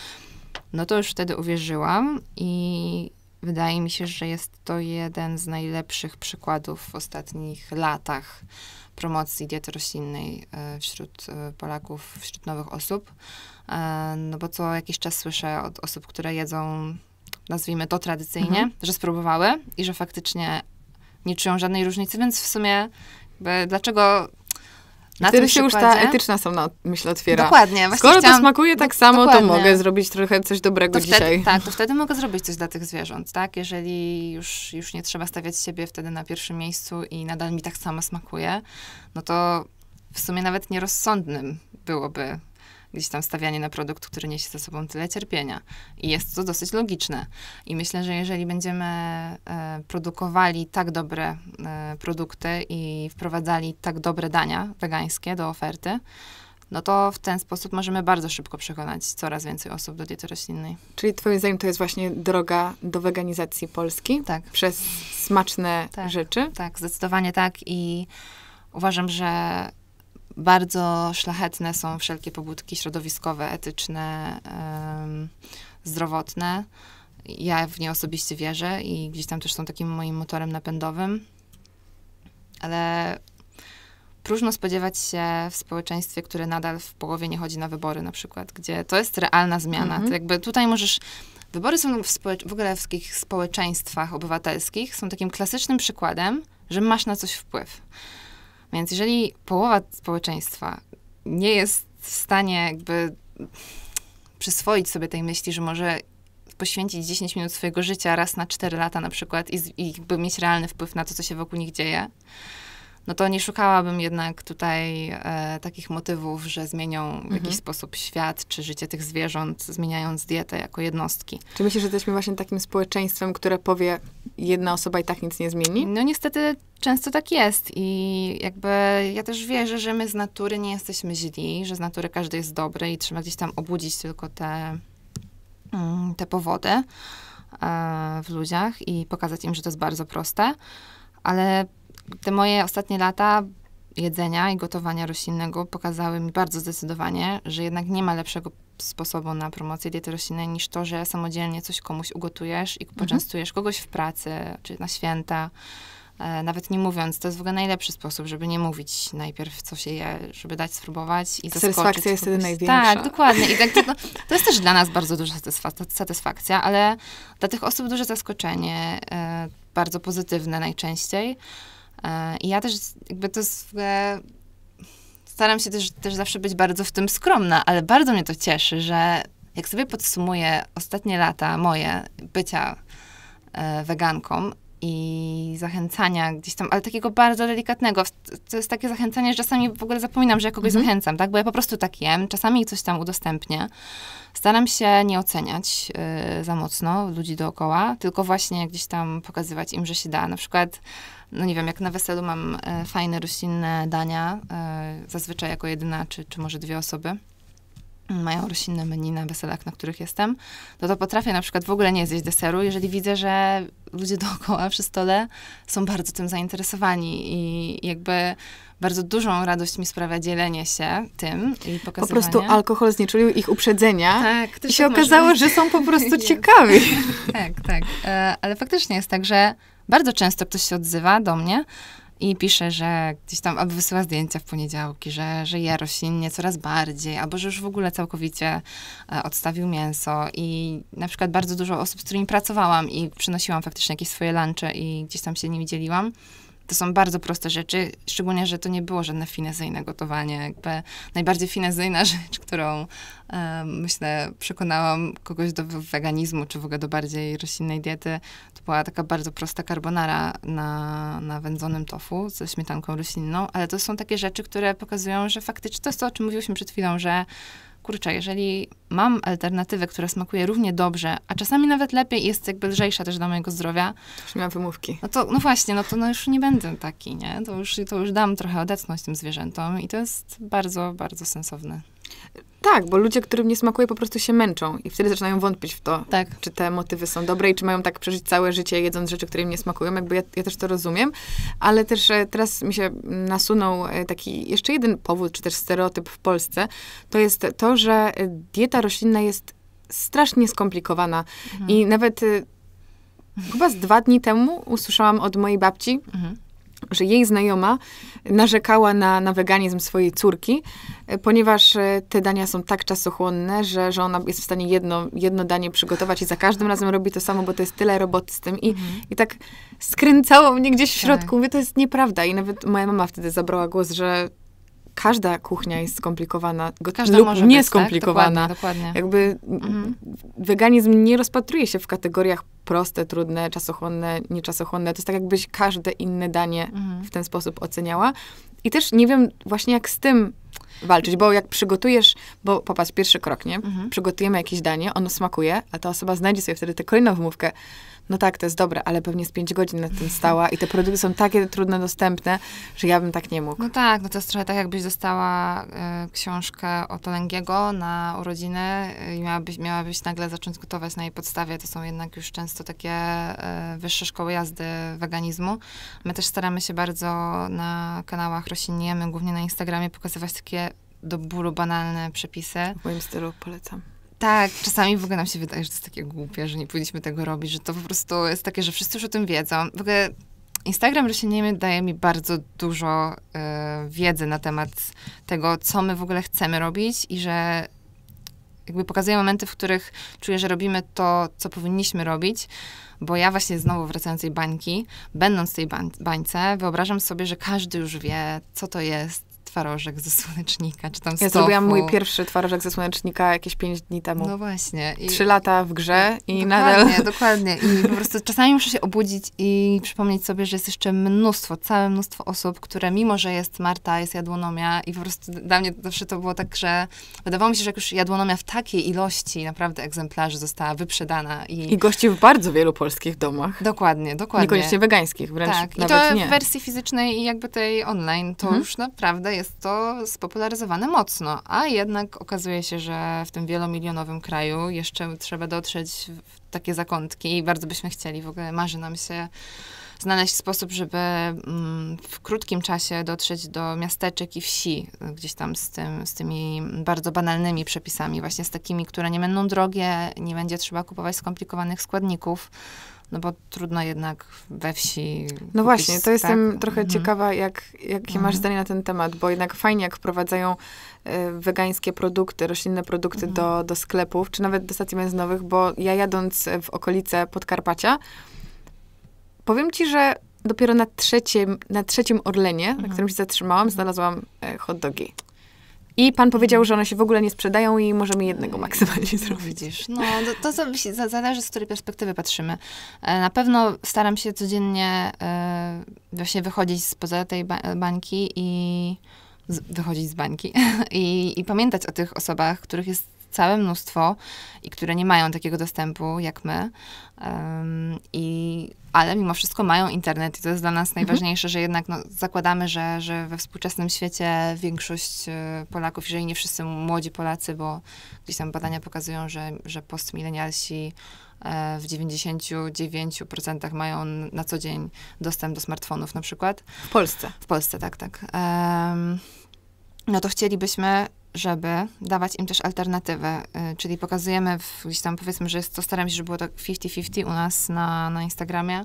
no to już wtedy uwierzyłam i wydaje mi się, że jest to jeden z najlepszych przykładów w ostatnich latach promocji diety roślinnej e, wśród e, Polaków, wśród nowych osób. E, no bo co jakiś czas słyszę od osób, które jedzą, nazwijmy to tradycyjnie, mhm. że spróbowały i że faktycznie nie czują żadnej różnicy, więc w sumie dlaczego na Wtedy się już ta etyczna strona, myślę, otwiera. Dokładnie. Właśnie Skoro chciałam... to smakuje tak samo, Dokładnie. to mogę zrobić trochę coś dobrego dzisiaj. tak, to wtedy mogę zrobić coś dla tych zwierząt, tak? Jeżeli już, już nie trzeba stawiać siebie wtedy na pierwszym miejscu i nadal mi tak samo smakuje, no to w sumie nawet nierozsądnym byłoby gdzieś tam stawianie na produkt, który niesie ze sobą tyle cierpienia. I jest to dosyć logiczne. I myślę, że jeżeli będziemy e, produkowali tak dobre e, produkty i wprowadzali tak dobre dania wegańskie do oferty, no to w ten sposób możemy bardzo szybko przekonać coraz więcej osób do diety roślinnej. Czyli twoim zdaniem to jest właśnie droga do weganizacji Polski? Tak. Przez smaczne tak, rzeczy? Tak, zdecydowanie tak i uważam, że bardzo szlachetne są wszelkie pobudki środowiskowe, etyczne, zdrowotne. Ja w nie osobiście wierzę i gdzieś tam też są takim moim motorem napędowym. Ale próżno spodziewać się w społeczeństwie, które nadal w połowie nie chodzi na wybory, na przykład, gdzie to jest realna zmiana. Mhm. To jakby tutaj możesz. Wybory są w, w ogóle w takich społeczeństwach obywatelskich, są takim klasycznym przykładem, że masz na coś wpływ. Więc jeżeli połowa społeczeństwa nie jest w stanie jakby przyswoić sobie tej myśli, że może poświęcić 10 minut swojego życia raz na 4 lata na przykład i, i mieć realny wpływ na to, co się wokół nich dzieje, no to nie szukałabym jednak tutaj e, takich motywów, że zmienią w mhm. jakiś sposób świat czy życie tych zwierząt, zmieniając dietę jako jednostki. Czy myślisz, że jesteśmy właśnie takim społeczeństwem, które powie, jedna osoba i tak nic nie zmieni? No niestety często tak jest i jakby ja też wierzę, że my z natury nie jesteśmy źli, że z natury każdy jest dobry i trzeba gdzieś tam obudzić tylko te, mm, te powody e, w ludziach i pokazać im, że to jest bardzo proste, ale te moje ostatnie lata jedzenia i gotowania roślinnego pokazały mi bardzo zdecydowanie, że jednak nie ma lepszego sposobu na promocję diety roślinnej niż to, że samodzielnie coś komuś ugotujesz i mhm. poczęstujesz mhm. kogoś w pracy czy na święta. E, nawet nie mówiąc, to jest w ogóle najlepszy sposób, żeby nie mówić najpierw, co się je, żeby dać spróbować i zaskoczyć. Satysfakcja jest wtedy największa. Tak, dokładnie. I tak, to, to jest też dla nas bardzo duża satysfakcja, ale dla tych osób duże zaskoczenie, e, bardzo pozytywne najczęściej. E, I ja też jakby to jest staram się też, też zawsze być bardzo w tym skromna, ale bardzo mnie to cieszy, że jak sobie podsumuję ostatnie lata moje bycia e, weganką i zachęcania gdzieś tam, ale takiego bardzo delikatnego. To jest takie zachęcanie, że czasami w ogóle zapominam, że ja kogoś mhm. zachęcam, tak? Bo ja po prostu tak jem, czasami coś tam udostępnię. Staram się nie oceniać y, za mocno ludzi dookoła, tylko właśnie gdzieś tam pokazywać im, że się da. Na przykład no nie wiem, jak na weselu mam e, fajne, roślinne dania, e, zazwyczaj jako jedyna, czy, czy może dwie osoby mm, mają roślinne menu na weselach, na których jestem, to no to potrafię na przykład w ogóle nie zjeść deseru, jeżeli widzę, że ludzie dookoła przy stole są bardzo tym zainteresowani i jakby bardzo dużą radość mi sprawia dzielenie się tym i pokazywanie. Po prostu alkohol znieczulił ich uprzedzenia tak, i się tak okazało, że są po prostu ciekawi. tak, tak. E, ale faktycznie jest tak, że bardzo często ktoś się odzywa do mnie i pisze, że gdzieś tam, albo wysyła zdjęcia w poniedziałki, że, że je roślinnie coraz bardziej, albo że już w ogóle całkowicie e, odstawił mięso. I na przykład bardzo dużo osób, z którymi pracowałam i przynosiłam faktycznie jakieś swoje lunche i gdzieś tam się nimi dzieliłam, to są bardzo proste rzeczy, szczególnie, że to nie było żadne finezyjne gotowanie. Jakby najbardziej finezyjna rzecz, którą e, myślę przekonałam kogoś do weganizmu, czy w ogóle do bardziej roślinnej diety, to była taka bardzo prosta carbonara na, na wędzonym tofu ze śmietanką roślinną, ale to są takie rzeczy, które pokazują, że faktycznie to jest to, o czym mówiłyśmy przed chwilą, że kurczę, jeżeli mam alternatywę, która smakuje równie dobrze, a czasami nawet lepiej jest jakby lżejsza też dla mojego zdrowia. To już miałam wymówki. No to, no właśnie, no to no już nie będę taki, nie? To już, to już dam trochę odetchnąć tym zwierzętom i to jest bardzo, bardzo sensowne. Tak, bo ludzie, którym nie smakuje, po prostu się męczą i wtedy zaczynają wątpić w to, tak. czy te motywy są dobre i czy mają tak przeżyć całe życie, jedząc rzeczy, które im nie smakują. Jakby ja, ja też to rozumiem, ale też e, teraz mi się nasunął e, taki jeszcze jeden powód, czy też stereotyp w Polsce, to jest to, że e, dieta roślinna jest strasznie skomplikowana mhm. i nawet chyba z dwa dni temu usłyszałam od mojej babci, mhm że jej znajoma narzekała na, na weganizm swojej córki, e, ponieważ e, te dania są tak czasochłonne, że, że ona jest w stanie jedno, jedno danie przygotować i za każdym razem robi to samo, bo to jest tyle roboty z tym. I, mhm. i tak skręcało mnie gdzieś w tak. środku. Tak. Mówię, to jest nieprawda. I nawet moja mama wtedy zabrała głos, że każda kuchnia jest skomplikowana każda lub tak? nieskomplikowana. Tak? Dokładnie, dokładnie. Jakby mhm. weganizm nie rozpatruje się w kategoriach proste, trudne, czasochłonne, nieczasochłonne. To jest tak, jakbyś każde inne danie mhm. w ten sposób oceniała. I też nie wiem właśnie jak z tym walczyć, bo jak przygotujesz, bo popatrz, pierwszy krok, nie? Mhm. Przygotujemy jakieś danie, ono smakuje, a ta osoba znajdzie sobie wtedy tę kolejną wymówkę no tak, to jest dobre, ale pewnie z 5 godzin nad tym stała i te produkty są takie trudno dostępne, że ja bym tak nie mógł. No tak, no to jest trochę tak, jakbyś dostała y, książkę o Olęgiego na urodziny e, i miałabyś, miałabyś nagle zacząć gotować na jej podstawie. To są jednak już często takie y, wyższe szkoły jazdy weganizmu. My też staramy się bardzo na kanałach Rośliniemy, głównie na Instagramie, pokazywać takie do bólu banalne przepisy. W moim stylu polecam. Tak, czasami w ogóle nam się wydaje, że to jest takie głupie, że nie powinniśmy tego robić, że to po prostu jest takie, że wszyscy już o tym wiedzą. W ogóle Instagram Rośliniemy daje mi bardzo dużo y, wiedzy na temat tego, co my w ogóle chcemy robić i że jakby pokazuje momenty, w których czuję, że robimy to, co powinniśmy robić, bo ja właśnie znowu wracając tej bańki, będąc w tej bań bańce, wyobrażam sobie, że każdy już wie, co to jest, twarożek ze słonecznika, czy tam Ja stofu. zrobiłam mój pierwszy twarożek ze słonecznika jakieś pięć dni temu. No właśnie. I... Trzy lata w grze i nadal... Dokładnie, dokładnie. I po prostu czasami muszę się obudzić i przypomnieć sobie, że jest jeszcze mnóstwo, całe mnóstwo osób, które mimo, że jest Marta, jest jadłonomia i po prostu dla mnie zawsze to było tak, że wydawało mi się, że jak już jadłonomia w takiej ilości naprawdę egzemplarzy została wyprzedana i... I gości w bardzo wielu polskich domach. Dokładnie, dokładnie. Niekoniecznie wegańskich, wręcz tak. I to nie. w wersji fizycznej i jakby tej online, to mhm. już naprawdę jest jest to spopularyzowane mocno, a jednak okazuje się, że w tym wielomilionowym kraju jeszcze trzeba dotrzeć w takie zakątki i bardzo byśmy chcieli, w ogóle marzy nam się znaleźć sposób, żeby mm, w krótkim czasie dotrzeć do miasteczek i wsi, y, gdzieś tam z, tym, z tymi bardzo banalnymi przepisami, właśnie z takimi, które nie będą drogie, nie będzie trzeba kupować skomplikowanych składników. No bo trudno jednak we wsi. No właśnie, to jestem tak? trochę mhm. ciekawa, jak, jakie mhm. masz zdanie na ten temat, bo jednak fajnie, jak wprowadzają e, wegańskie produkty, roślinne produkty mhm. do, do sklepów, czy nawet do stacji benzynowych, bo ja jadąc w okolice Podkarpacia, powiem ci, że dopiero na trzecim, na trzecim Orlenie, na mhm. którym się zatrzymałam, znalazłam e, hot dogi. I pan powiedział, że one się w ogóle nie sprzedają i możemy jednego maksymalnie no, zrobić. Widzisz, no to, to, zależy z której perspektywy patrzymy. E, na pewno staram się codziennie e, właśnie wychodzić spoza tej bańki i z, wychodzić z bańki i, i pamiętać o tych osobach, których jest całe mnóstwo i które nie mają takiego dostępu jak my. I ale mimo wszystko mają internet i to jest dla nas mhm. najważniejsze, mhm. że jednak no, zakładamy, że, że we współczesnym świecie większość y, Polaków, jeżeli nie wszyscy młodzi Polacy, bo gdzieś tam badania pokazują, że, że postmilenialsi e, w 99% mają na co dzień dostęp do smartfonów na przykład. W Polsce. W Polsce, tak, tak. Um, no to chcielibyśmy, żeby dawać im też alternatywy, czyli pokazujemy w, gdzieś tam powiedzmy, że to, staram się, żeby było to 50-50 u nas na, na Instagramie, y,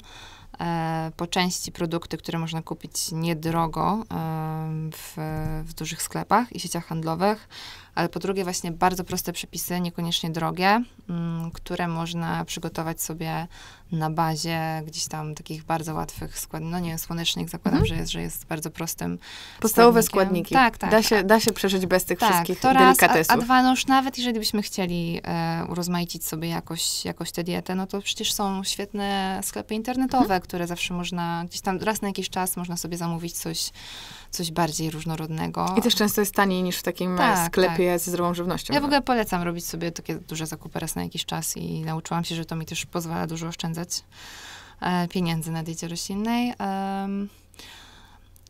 po części produkty, które można kupić niedrogo y, w, w dużych sklepach i sieciach handlowych, ale po drugie właśnie bardzo proste przepisy, niekoniecznie drogie, mm, które można przygotować sobie na bazie gdzieś tam takich bardzo łatwych składników, no nie wiem, słonecznik zakładam, mhm. że, jest, że jest bardzo prostym Podstawowe składniki. Tak, tak. Da się, tak. da się przeżyć bez tych tak, wszystkich to raz, delikatesów. A, a dwa, no już nawet jeżeli byśmy chcieli e, urozmaicić sobie jakoś, jakoś tę dietę, no to przecież są świetne sklepy internetowe, mhm. które zawsze można, gdzieś tam raz na jakiś czas można sobie zamówić coś coś bardziej różnorodnego. I też często jest taniej niż w takim tak, e, sklepie tak. ze zdrową żywnością. Ja w ogóle polecam robić sobie takie duże zakupy raz na jakiś czas i nauczyłam się, że to mi też pozwala dużo oszczędzać e, pieniędzy na diecie roślinnej.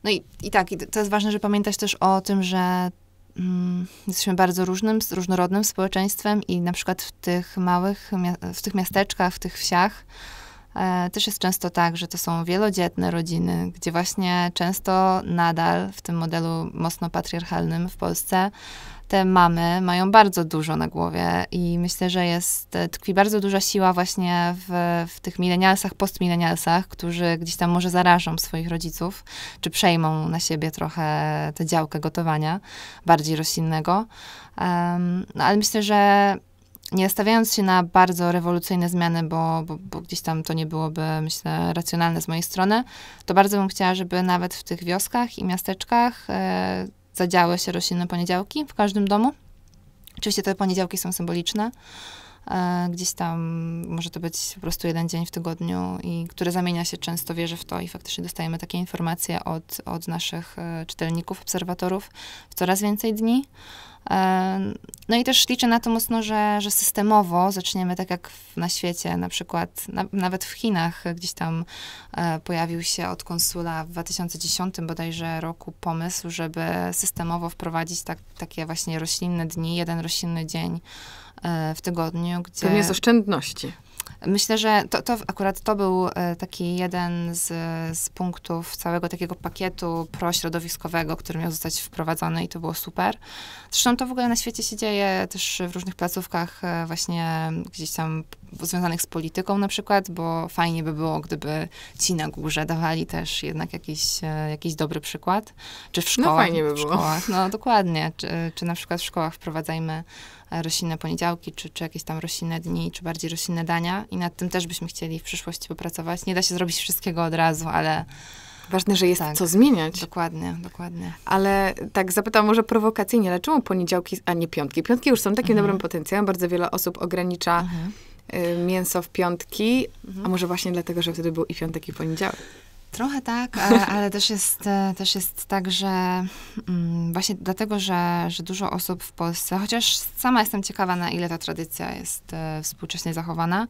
no i, i tak, i to jest ważne, że pamiętać też o tym, że mm, jesteśmy bardzo różnym, różnorodnym społeczeństwem i na przykład w tych małych, w tych miasteczkach, w tych wsiach E, też jest często tak, że to są wielodzietne rodziny, gdzie właśnie często nadal w tym modelu mocno patriarchalnym w Polsce te mamy mają bardzo dużo na głowie i myślę, że jest, e, tkwi bardzo duża siła właśnie w, w tych milenialsach, postmilenialsach, którzy gdzieś tam może zarażą swoich rodziców, czy przejmą na siebie trochę tę działkę gotowania bardziej roślinnego. Um, no ale myślę, że nie stawiając się na bardzo rewolucyjne zmiany, bo, bo, bo, gdzieś tam to nie byłoby, myślę, racjonalne z mojej strony, to bardzo bym chciała, żeby nawet w tych wioskach i miasteczkach e, zadziały się roślinne poniedziałki w każdym domu. Oczywiście te poniedziałki są symboliczne. E, gdzieś tam może to być po prostu jeden dzień w tygodniu, i który zamienia się często, wierzę w to i faktycznie dostajemy takie informacje od, od naszych e, czytelników, obserwatorów w coraz więcej dni. No i też liczę na to mocno, że, że systemowo zaczniemy, tak jak na świecie, na przykład na, nawet w Chinach, gdzieś tam e, pojawił się od konsula w 2010 bodajże roku pomysł, żeby systemowo wprowadzić tak, takie właśnie roślinne dni, jeden roślinny dzień e, w tygodniu, gdzie... To jest oszczędności. Myślę, że to, to akurat to był e, taki jeden z, z punktów całego takiego pakietu prośrodowiskowego, który miał zostać wprowadzony i to było super. Zresztą to w ogóle na świecie się dzieje też w różnych placówkach e, właśnie gdzieś tam związanych z polityką na przykład, bo fajnie by było, gdyby ci na górze dawali też jednak jakiś, e, jakiś dobry przykład. Czy w no, szkołach. No fajnie by było. W szkołach, no dokładnie. Czy, czy na przykład w szkołach wprowadzajmy E, roślinne poniedziałki, czy, czy jakieś tam roślinne dni, czy bardziej roślinne dania i nad tym też byśmy chcieli w przyszłości popracować. Nie da się zrobić wszystkiego od razu, ale... Ważne, że jest tak, co zmieniać. Dokładnie, dokładnie. Ale tak zapytam może prowokacyjnie, ale czemu poniedziałki, a nie piątki? Piątki już są takim mhm. dobrym potencjałem, bardzo wiele osób ogranicza mhm y, mięso w piątki, mhm. a może właśnie dlatego, że wtedy był i piątek, i poniedziałek. Trochę tak, ale, też, jest, e, też jest tak, że mm, właśnie dlatego, że, że dużo osób w Polsce, chociaż sama jestem ciekawa, na ile ta tradycja jest e, współcześnie zachowana,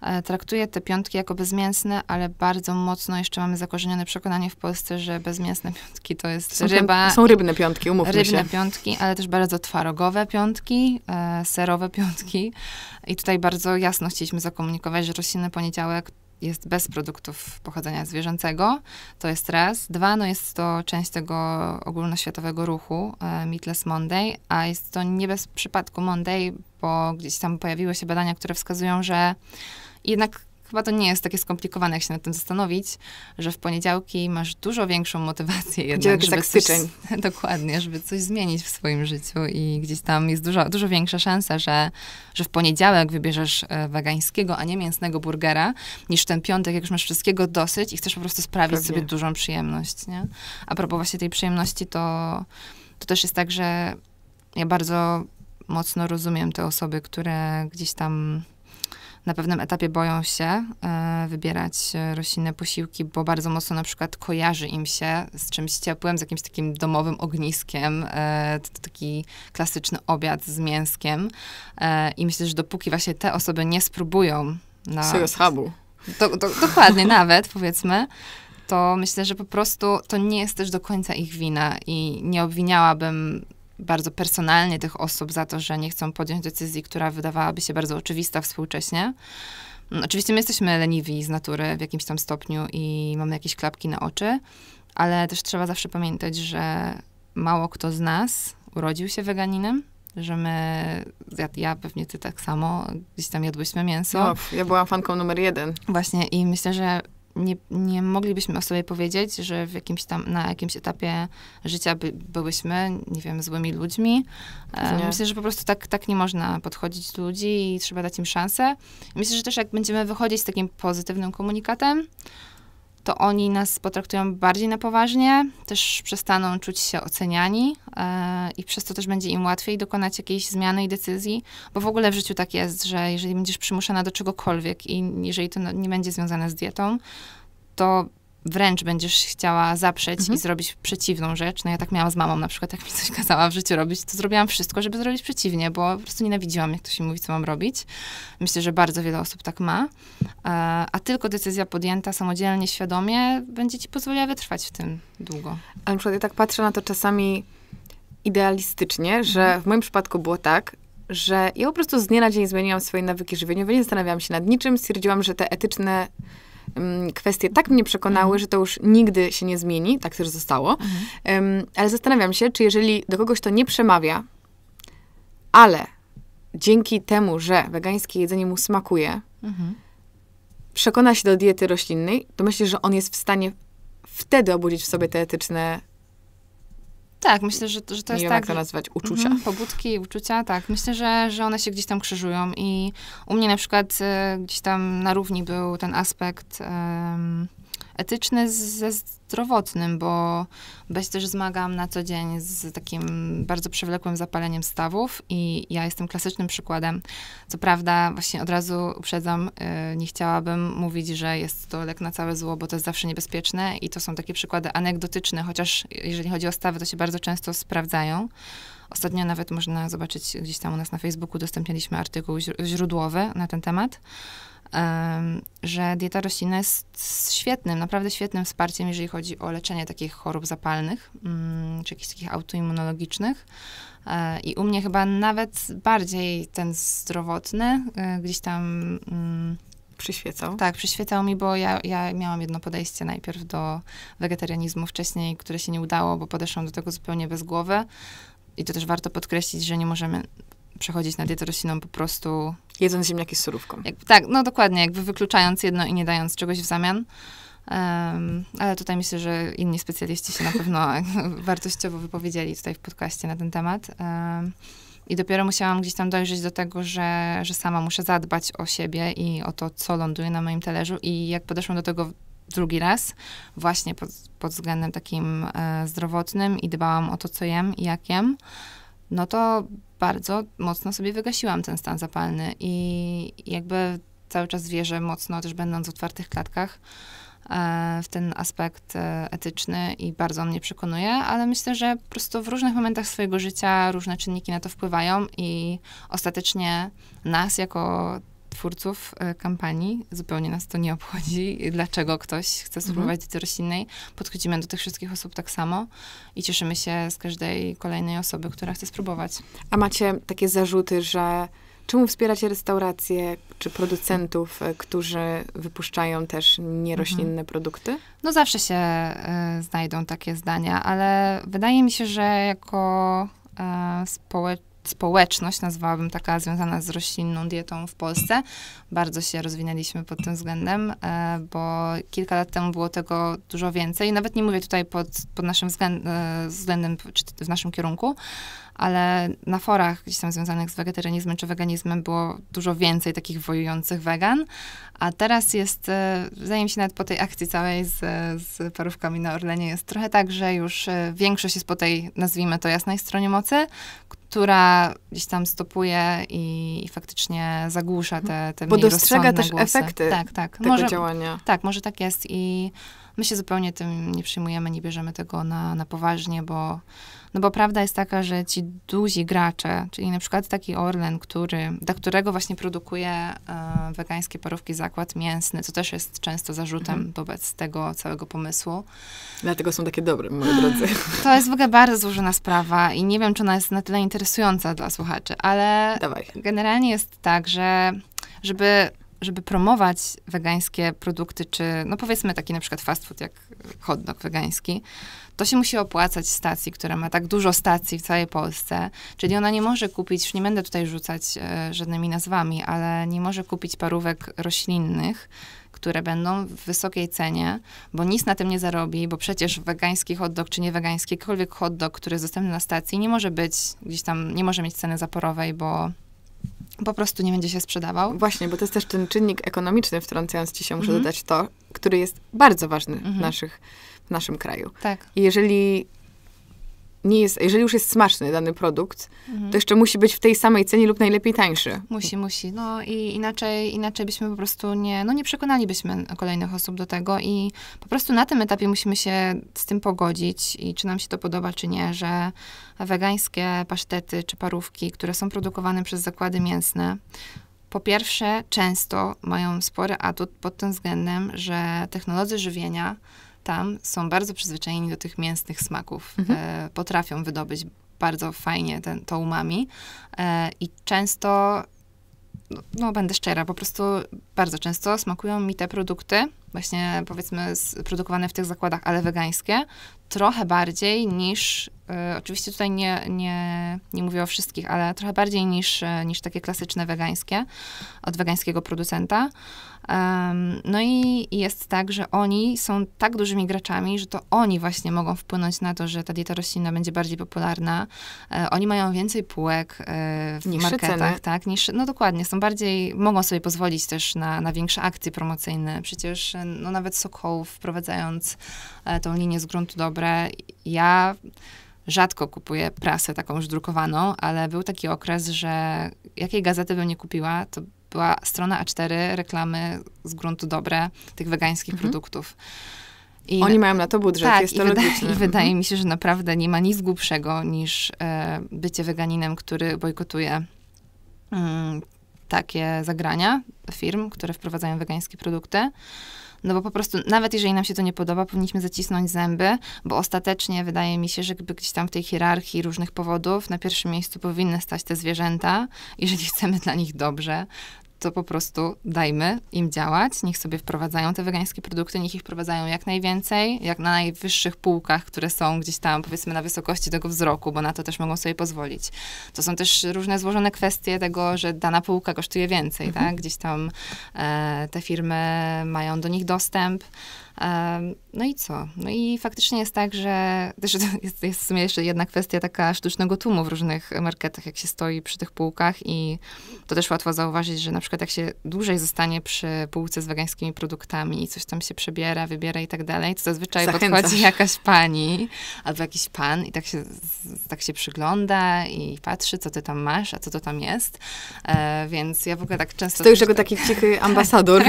e, traktuje te piątki jako bezmięsne, ale bardzo mocno jeszcze mamy zakorzenione przekonanie w Polsce, że bezmięsne piątki to jest są ryba. są rybne piątki, umówmy rybne się. Rybne piątki, ale też bardzo twarogowe piątki, serowe piątki. I tutaj bardzo jasno chcieliśmy zakomunikować, że roślinny poniedziałek jest bez produktów pochodzenia zwierzęcego. To jest raz. Dwa, no jest to część tego ogólnoświatowego ruchu e, Meatless Monday, a jest to nie bez przypadku Monday, bo gdzieś tam pojawiły się badania, które wskazują, że jednak Chyba to nie jest takie skomplikowane, jak się nad tym zastanowić, że w poniedziałki masz dużo większą motywację jednak, żeby coś, dokładnie, żeby coś zmienić w swoim życiu i gdzieś tam jest dużo, dużo większa szansa, że, że w poniedziałek wybierzesz e, wegańskiego, a nie mięsnego burgera, niż ten piątek, jak już masz wszystkiego dosyć i chcesz po prostu sprawić Pewnie. sobie dużą przyjemność, nie? A propos właśnie tej przyjemności, to, to też jest tak, że ja bardzo mocno rozumiem te osoby, które gdzieś tam na pewnym etapie boją się e, wybierać e, roślinne posiłki, bo bardzo mocno na przykład kojarzy im się z czymś ciepłym, z jakimś takim domowym ogniskiem, e, taki klasyczny obiad z mięskiem. I myślę, że dopóki właśnie te osoby nie spróbują na... Serio z Do, do, dokładnie, nawet powiedzmy to myślę, że po prostu to nie jest też do końca ich wina i nie obwiniałabym bardzo personalnie tych osób za to, że nie chcą podjąć decyzji, która wydawałaby się bardzo oczywista współcześnie. Mm, oczywiście my jesteśmy leniwi z natury w jakimś tam stopniu i mamy jakieś klapki na oczy, ale też trzeba zawsze pamiętać, że mało kto z nas urodził się weganinem, że my, ja, ja, pewnie ty tak samo, gdzieś tam jadłyśmy mięso. No, ja byłam fanką numer jeden. Właśnie i myślę, że nie, nie moglibyśmy o sobie powiedzieć, że w jakimś tam, na jakimś etapie życia by, byłyśmy, nie wiem, złymi ludźmi. E, myślę, że po prostu tak, tak nie można podchodzić do ludzi i trzeba dać im szansę. Myślę, że też jak będziemy wychodzić z takim pozytywnym komunikatem, to oni nas potraktują bardziej na poważnie, też przestaną czuć się oceniani e, i przez to też będzie im łatwiej dokonać jakiejś zmiany i decyzji, bo w ogóle w życiu tak jest, że jeżeli będziesz przymuszana do czegokolwiek i jeżeli to nie będzie związane z dietą, to wręcz będziesz chciała zaprzeć mhm. i zrobić przeciwną rzecz. No ja tak miałam z mamą na przykład, jak mi coś kazała w życiu robić, to zrobiłam wszystko, żeby zrobić przeciwnie, bo po prostu nienawidziłam, jak ktoś mi mówi, co mam robić. Myślę, że bardzo wiele osób tak ma. A, e, a tylko decyzja podjęta samodzielnie, świadomie będzie ci pozwoliła wytrwać w tym długo. Ale na przykład ja tak patrzę na to czasami idealistycznie, że mhm. w moim przypadku było tak, że ja po prostu z dnia na dzień zmieniłam swoje nawyki żywieniowe, nie zastanawiałam się nad niczym, stwierdziłam, że te etyczne kwestie tak mnie przekonały, mhm. że to już nigdy się nie zmieni, tak też zostało. Um, ale zastanawiam się, czy jeżeli do kogoś to nie przemawia, ale dzięki temu, że wegańskie jedzenie mu smakuje, mhm. przekona się do diety roślinnej, to myślę, że on jest w stanie wtedy obudzić w sobie te etyczne tak, myślę, że, że to jest Nie tak. Jak to nazwać? Mhm, uczucia. pobudki, uczucia, tak. Myślę, że, że one się gdzieś tam krzyżują i u mnie na przykład e, gdzieś tam na równi był ten aspekt. E, etyczny ze zdrowotnym, bo bez też zmagam na co dzień z takim bardzo przewlekłym zapaleniem stawów i ja jestem klasycznym przykładem. Co prawda, właśnie od razu uprzedzam, y, nie chciałabym mówić, że jest to lek na całe zło, bo to jest zawsze niebezpieczne i to są takie przykłady anegdotyczne, chociaż jeżeli chodzi o stawy, to się bardzo często sprawdzają. Ostatnio nawet można zobaczyć gdzieś tam u nas na Facebooku, udostępniliśmy artykuł źródłowy na ten temat że dieta roślinna jest świetnym, naprawdę świetnym wsparciem, jeżeli chodzi o leczenie takich chorób zapalnych, mm, czy jakichś takich autoimmunologicznych. E, I u mnie chyba nawet bardziej ten zdrowotny e, gdzieś tam. Mm, przyświecał? Tak, przyświecał mi, bo ja, ja miałam jedno podejście najpierw do wegetarianizmu wcześniej, które się nie udało, bo podeszłam do tego zupełnie bez głowy. I to też warto podkreślić, że nie możemy przechodzić na dietę roślinną po prostu... Jedząc ziemniaki z surówką. tak, no dokładnie, jakby wykluczając jedno i nie dając czegoś w zamian. Um, ale tutaj myślę, że inni specjaliści się na pewno wartościowo wypowiedzieli tutaj w podcaście na ten temat. Um, I dopiero musiałam gdzieś tam dojrzeć do tego, że, że sama muszę zadbać o siebie i o to, co ląduje na moim talerzu. I jak podeszłam do tego drugi raz, właśnie pod, pod względem takim e, zdrowotnym i dbałam o to, co jem i jak jem, no to bardzo mocno sobie wygasiłam ten stan zapalny i jakby cały czas wierzę mocno, też będąc w otwartych klatkach, e, w ten aspekt e, etyczny i bardzo mnie przekonuje, ale myślę, że po prostu w różnych momentach swojego życia różne czynniki na to wpływają i ostatecznie nas jako twórców e, kampanii. Zupełnie nas to nie obchodzi, dlaczego ktoś chce mhm. spróbować diety roślinnej. Podchodzimy do tych wszystkich osób tak samo i cieszymy się z każdej kolejnej osoby, która chce spróbować. A macie takie zarzuty, że czemu wspieracie restauracje czy producentów, e, którzy wypuszczają też nieroślinne mhm. produkty? No zawsze się y, znajdą takie zdania, ale wydaje mi się, że jako y, społeczeństwo społeczność, nazwałabym taka związana z roślinną dietą w Polsce. Bardzo się rozwinęliśmy pod tym względem, e, bo kilka lat temu było tego dużo więcej. Nawet nie mówię tutaj pod, pod naszym względem, względem czy w naszym kierunku, ale na forach gdzieś tam związanych z wegetarianizmem czy weganizmem było dużo więcej takich wojujących wegan, a teraz jest, wydaje e, mi się nawet po tej akcji całej z, z parówkami na Orlenie jest trochę tak, że już e, większość jest po tej, nazwijmy to, jasnej stronie mocy, która gdzieś tam stopuje i, i faktycznie zagłusza te, te Bo mniej dostrzega też głosy. efekty tak, tak. tego może, działania. Tak, może tak jest i my się zupełnie tym nie przyjmujemy, nie bierzemy tego na, na poważnie, bo no bo prawda jest taka, że ci duzi gracze, czyli na przykład taki Orlen, który, dla którego właśnie produkuje e, wegańskie parówki zakład mięsny, co też jest często zarzutem mhm. wobec tego całego pomysłu. Dlatego są takie dobre, moi drodzy. To jest w ogóle bardzo złożona sprawa i nie wiem, czy ona jest na tyle interesująca dla słuchaczy, ale Dawaj. generalnie jest tak, że żeby żeby promować wegańskie produkty, czy no powiedzmy taki na przykład fast food, jak hot dog wegański, to się musi opłacać stacji, która ma tak dużo stacji w całej Polsce, czyli ona nie może kupić, już nie będę tutaj rzucać e, żadnymi nazwami, ale nie może kupić parówek roślinnych, które będą w wysokiej cenie, bo nic na tym nie zarobi, bo przecież wegański hot dog czy nie jakikolwiek hot dog, który jest dostępny na stacji, nie może być gdzieś tam, nie może mieć ceny zaporowej, bo po prostu nie będzie się sprzedawał. Właśnie, bo to jest też ten czynnik ekonomiczny, wtrącając ci się, muszę mm -hmm. dodać to, który jest bardzo ważny mhm. w, naszych, w naszym kraju. Tak. I jeżeli nie jest, jeżeli już jest smaczny dany produkt, mhm. to jeszcze musi być w tej samej cenie lub najlepiej tańszy. Musi, musi. No i inaczej, inaczej byśmy po prostu nie, no nie przekonalibyśmy kolejnych osób do tego i po prostu na tym etapie musimy się z tym pogodzić i czy nam się to podoba, czy nie, że wegańskie pasztety czy parówki, które są produkowane przez zakłady mięsne, po pierwsze, często mają spory atut pod tym względem, że technolodzy żywienia tam są bardzo przyzwyczajeni do tych mięsnych smaków. Mhm. E, potrafią wydobyć bardzo fajnie ten, to umami e, i często no, będę szczera, po prostu bardzo często smakują mi te produkty, właśnie powiedzmy produkowane w tych zakładach, ale wegańskie, trochę bardziej niż, y, oczywiście tutaj nie, nie, nie mówię o wszystkich, ale trochę bardziej niż, y, niż takie klasyczne wegańskie od wegańskiego producenta. No i jest tak, że oni są tak dużymi graczami, że to oni właśnie mogą wpłynąć na to, że ta dieta roślinna będzie bardziej popularna. E, oni mają więcej półek e, w marketach, tak? Niż, no dokładnie, są bardziej, mogą sobie pozwolić też na, na większe akcje promocyjne. Przecież e, no nawet Sokołów wprowadzając tą linię z gruntu dobre, ja rzadko kupuję prasę taką już drukowaną, ale był taki okres, że jakiej gazety bym nie kupiła, to była strona A4, reklamy z gruntu dobre tych wegańskich mhm. produktów. I Oni mają na to budżet, tak, jest to i wydaje, i wydaje mhm. mi się, że naprawdę nie ma nic głupszego niż e, bycie weganinem, który bojkotuje mm, takie zagrania firm, które wprowadzają wegańskie produkty. No bo po prostu, nawet jeżeli nam się to nie podoba, powinniśmy zacisnąć zęby, bo ostatecznie wydaje mi się, że gdyby gdzieś tam w tej hierarchii różnych powodów na pierwszym miejscu powinny stać te zwierzęta, jeżeli chcemy dla nich dobrze, to po prostu dajmy im działać, niech sobie wprowadzają te wegańskie produkty, niech ich wprowadzają jak najwięcej, jak na najwyższych półkach, które są gdzieś tam, powiedzmy, na wysokości tego wzroku, bo na to też mogą sobie pozwolić. To są też różne złożone kwestie tego, że dana półka kosztuje więcej, mhm. tak? Gdzieś tam e, te firmy mają do nich dostęp. No i co? No i faktycznie jest tak, że też jest, jest w sumie jeszcze jedna kwestia taka sztucznego tłumu w różnych marketach, jak się stoi przy tych półkach i to też łatwo zauważyć, że na przykład jak się dłużej zostanie przy półce z wegańskimi produktami i coś tam się przebiera, wybiera i tak dalej, to zazwyczaj Zachęcasz. podchodzi jakaś pani albo jakiś pan i tak się, tak się przygląda i patrzy, co ty tam masz, a co to tam jest. E, więc ja w ogóle tak często... To już jako taki cichy ambasador.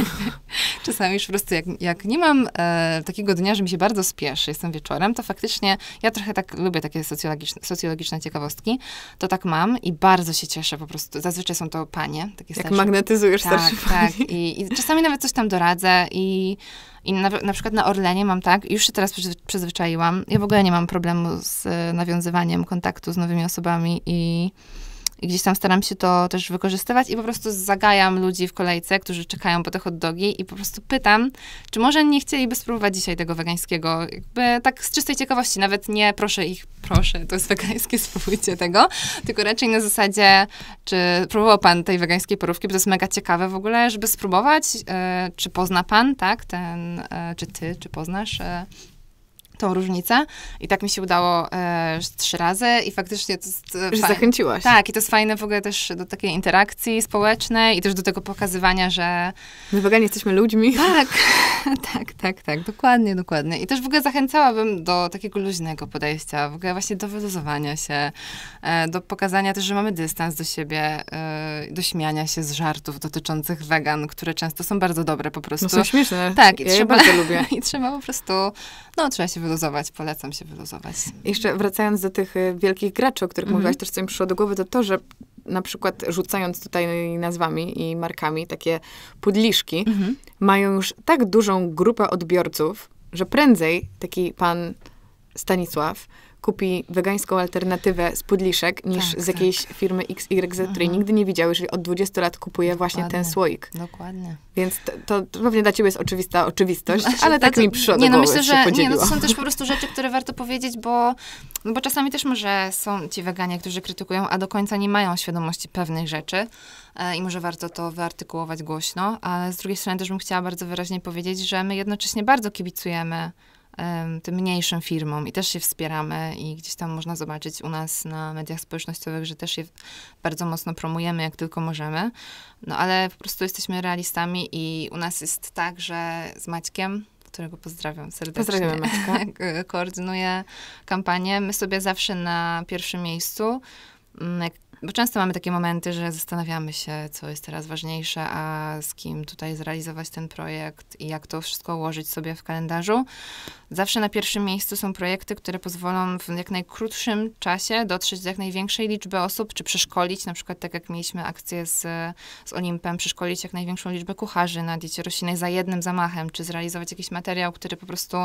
Czasami już po prostu jak, jak nie mam e, takiego dnia, że mi się bardzo spieszy, jestem wieczorem, to faktycznie ja trochę tak lubię takie socjologiczne, socjologiczne ciekawostki, to tak mam i bardzo się cieszę po prostu. Zazwyczaj są to panie. Takie Jak starsze. magnetyzujesz tak, Tak, tak. I, I czasami nawet coś tam doradzę i i na, na, przykład na Orlenie mam tak, już się teraz przyzwyczaiłam. Ja w ogóle nie mam problemu z e, nawiązywaniem kontaktu z nowymi osobami i i gdzieś tam staram się to też wykorzystywać i po prostu zagajam ludzi w kolejce, którzy czekają po te hot dogi i po prostu pytam, czy może nie chcieliby spróbować dzisiaj tego wegańskiego. Jakby tak z czystej ciekawości, nawet nie proszę ich, proszę, to jest wegańskie, spróbujcie tego, tylko raczej na zasadzie, czy próbował pan tej wegańskiej porówki, bo to jest mega ciekawe w ogóle, żeby spróbować, e, czy pozna pan, tak, ten, e, czy ty, czy poznasz e, tą różnicę. I tak mi się udało e, trzy razy i faktycznie to jest Już e, fajne. zachęciłaś. Tak, i to jest fajne w ogóle też do takiej interakcji społecznej i też do tego pokazywania, że... My weganie jesteśmy ludźmi. Tak, tak, tak, tak, dokładnie, dokładnie. I też w ogóle zachęcałabym do takiego luźnego podejścia, w ogóle właśnie do wyluzowania się, e, do pokazania też, że mamy dystans do siebie, e, do śmiania się z żartów dotyczących wegan, które często są bardzo dobre po prostu. No są śmieszne. Tak, i ja trzeba... bardzo lubię. I trzeba po prostu, no trzeba się wyluzować. Polecam się wyluzować. Jeszcze wracając do tych y, wielkich graczy, o których mhm. mówiłaś, też co mi przyszło do głowy, to to, że na przykład rzucając tutaj nazwami i markami, takie pudliszki, mhm. mają już tak dużą grupę odbiorców, że prędzej taki pan Stanisław kupi wegańską alternatywę z pudliszek niż tak, z jakiejś tak. firmy XYZ, mhm. której nigdy nie widziały, jeżeli od 20 lat kupuje właśnie ten słoik. Dokładnie. Więc to, to, pewnie dla ciebie jest oczywista oczywistość, znaczy, ale tak to, znaczy, mi przyszło Nie, no myślę, że nie, no to są też po prostu rzeczy, które warto powiedzieć, bo, no bo czasami też może są ci weganie, którzy krytykują, a do końca nie mają świadomości pewnych rzeczy e, i może warto to wyartykułować głośno, ale z drugiej strony też bym chciała bardzo wyraźnie powiedzieć, że my jednocześnie bardzo kibicujemy tym mniejszym firmom i też się wspieramy i gdzieś tam można zobaczyć u nas na mediach społecznościowych, że też je bardzo mocno promujemy, jak tylko możemy. No ale po prostu jesteśmy realistami i u nas jest tak, że z Maćkiem którego pozdrawiam serdecznie. koordynuję koordynuje kampanię. My sobie zawsze na pierwszym miejscu, mm, jak bo często mamy takie momenty, że zastanawiamy się, co jest teraz ważniejsze, a z kim tutaj zrealizować ten projekt i jak to wszystko ułożyć sobie w kalendarzu. Zawsze na pierwszym miejscu są projekty, które pozwolą w jak najkrótszym czasie dotrzeć do jak największej liczby osób, czy przeszkolić, na przykład tak jak mieliśmy akcję z, z Olimpem, przeszkolić jak największą liczbę kucharzy na diecie roślinnej za jednym zamachem, czy zrealizować jakiś materiał, który po prostu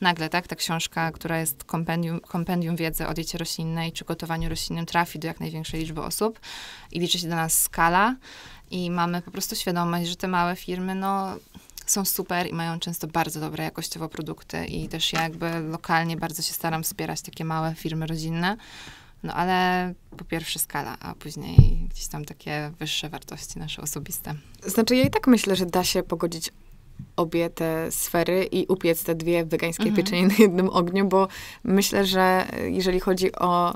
nagle, tak, ta książka, która jest kompendium, kompendium wiedzy o diecie roślinnej, czy gotowaniu roślinnym trafi do jak największej liczby liczby osób i liczy się dla nas skala i mamy po prostu świadomość, że te małe firmy, no są super i mają często bardzo dobre jakościowo produkty i też ja jakby lokalnie bardzo się staram wspierać takie małe firmy rodzinne, no ale po pierwsze skala, a później gdzieś tam takie wyższe wartości nasze osobiste. Znaczy ja i tak myślę, że da się pogodzić obie te sfery i upiec te dwie wegańskie mhm. pieczenie na jednym ogniu, bo myślę, że jeżeli chodzi o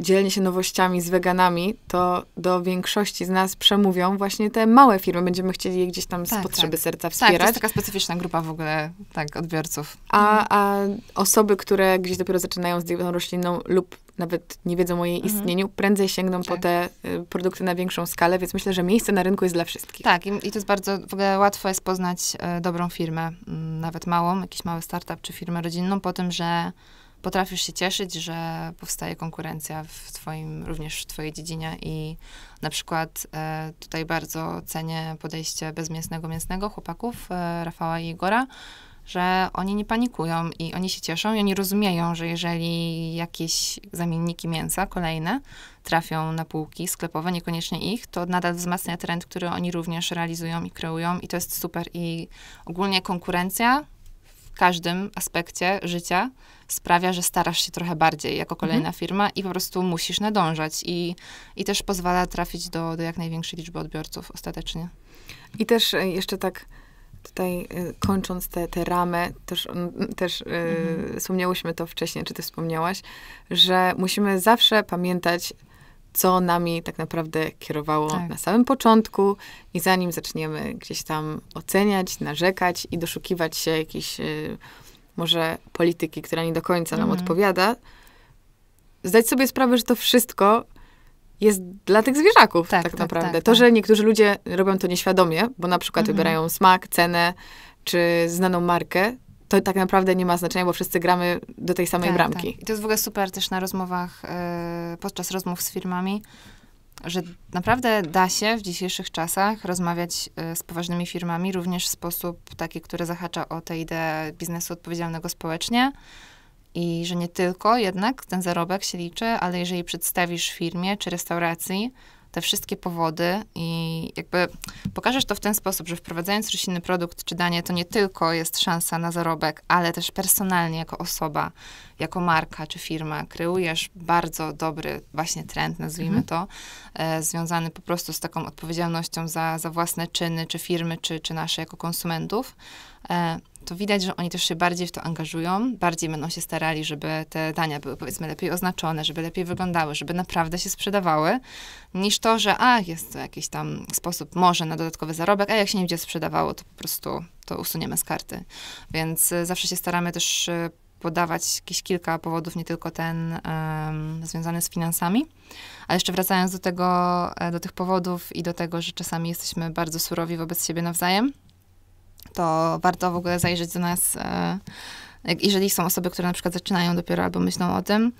dzielenie się nowościami z weganami, to do większości z nas przemówią właśnie te małe firmy. Będziemy chcieli je gdzieś tam z potrzeby tak. tak. serca wspierać. Tak, to jest taka specyficzna grupa w ogóle tak, odbiorców. A, a osoby, które gdzieś dopiero zaczynają z dietą roślinną lub nawet nie wiedzą o jej mhm. istnieniu, prędzej sięgną tak. po te y, produkty na większą skalę, więc myślę, że miejsce na rynku jest dla wszystkich. Tak, i, i to jest bardzo, w ogóle łatwo jest poznać y, dobrą firmę, y, nawet małą, jakiś mały startup czy firmę rodzinną, po tym, że potrafisz się cieszyć, że powstaje konkurencja w twoim, również w twojej dziedzinie i na przykład e, tutaj bardzo cenię podejście bezmięsnego mięsnego chłopaków e, Rafała i Igora, że oni nie panikują i oni się cieszą i oni rozumieją, że jeżeli jakieś zamienniki mięsa kolejne trafią na półki sklepowe, niekoniecznie ich, to nadal wzmacnia trend, który oni również realizują i kreują i to jest super i ogólnie konkurencja każdym aspekcie życia sprawia, że starasz się trochę bardziej jako mhm. kolejna mhm. firma i po prostu musisz nadążać i, i też pozwala trafić do, do jak największej liczby odbiorców ostatecznie. I też e, jeszcze tak tutaj e, kończąc te, te ramy, też, też e, mhm. wspomniałyśmy to wcześniej, czy ty wspomniałaś, że musimy zawsze pamiętać, co nami tak naprawdę kierowało tak. na samym początku i zanim zaczniemy gdzieś tam oceniać, narzekać i doszukiwać się jakiejś y, może polityki, która nie do końca nam mhm. odpowiada, zdać sobie sprawę, że to wszystko jest dla tych zwierzaków tak, tak, tak naprawdę. Tak, to, tak. że niektórzy ludzie robią to nieświadomie, bo na przykład mhm. wybierają smak, cenę czy znaną markę, to tak naprawdę nie ma znaczenia, bo wszyscy gramy do tej samej tak, bramki. Tak. I to jest w ogóle super też na rozmowach, y, podczas rozmów z firmami, że naprawdę da się w dzisiejszych czasach rozmawiać y, z poważnymi firmami również w sposób taki, który zahacza o tę ideę biznesu odpowiedzialnego społecznie. I że nie tylko jednak ten zarobek się liczy, ale jeżeli przedstawisz firmie czy restauracji, te wszystkie powody i jakby pokażesz to w ten sposób, że wprowadzając roślinny produkt czy danie, to nie tylko jest szansa na zarobek, ale też personalnie jako osoba, jako marka czy firma kreujesz bardzo dobry właśnie trend, nazwijmy mhm. to, e, związany po prostu z taką odpowiedzialnością za, za własne czyny, czy firmy, czy, czy nasze jako konsumentów. E, to widać, że oni też się bardziej w to angażują, bardziej będą się starali, żeby te dania były powiedzmy lepiej oznaczone, żeby lepiej wyglądały, żeby naprawdę się sprzedawały, niż to, że a, jest to jakiś tam sposób może na dodatkowy zarobek, a jak się nie będzie sprzedawało, to po prostu to usuniemy z karty. Więc e, zawsze się staramy też e, podawać jakieś kilka powodów, nie tylko ten um, związany z finansami. Ale jeszcze wracając do tego, e, do tych powodów i do tego, że czasami jesteśmy bardzo surowi wobec siebie nawzajem, to warto w ogóle zajrzeć do nas. E, jeżeli są osoby, które na przykład zaczynają dopiero albo myślą o tym,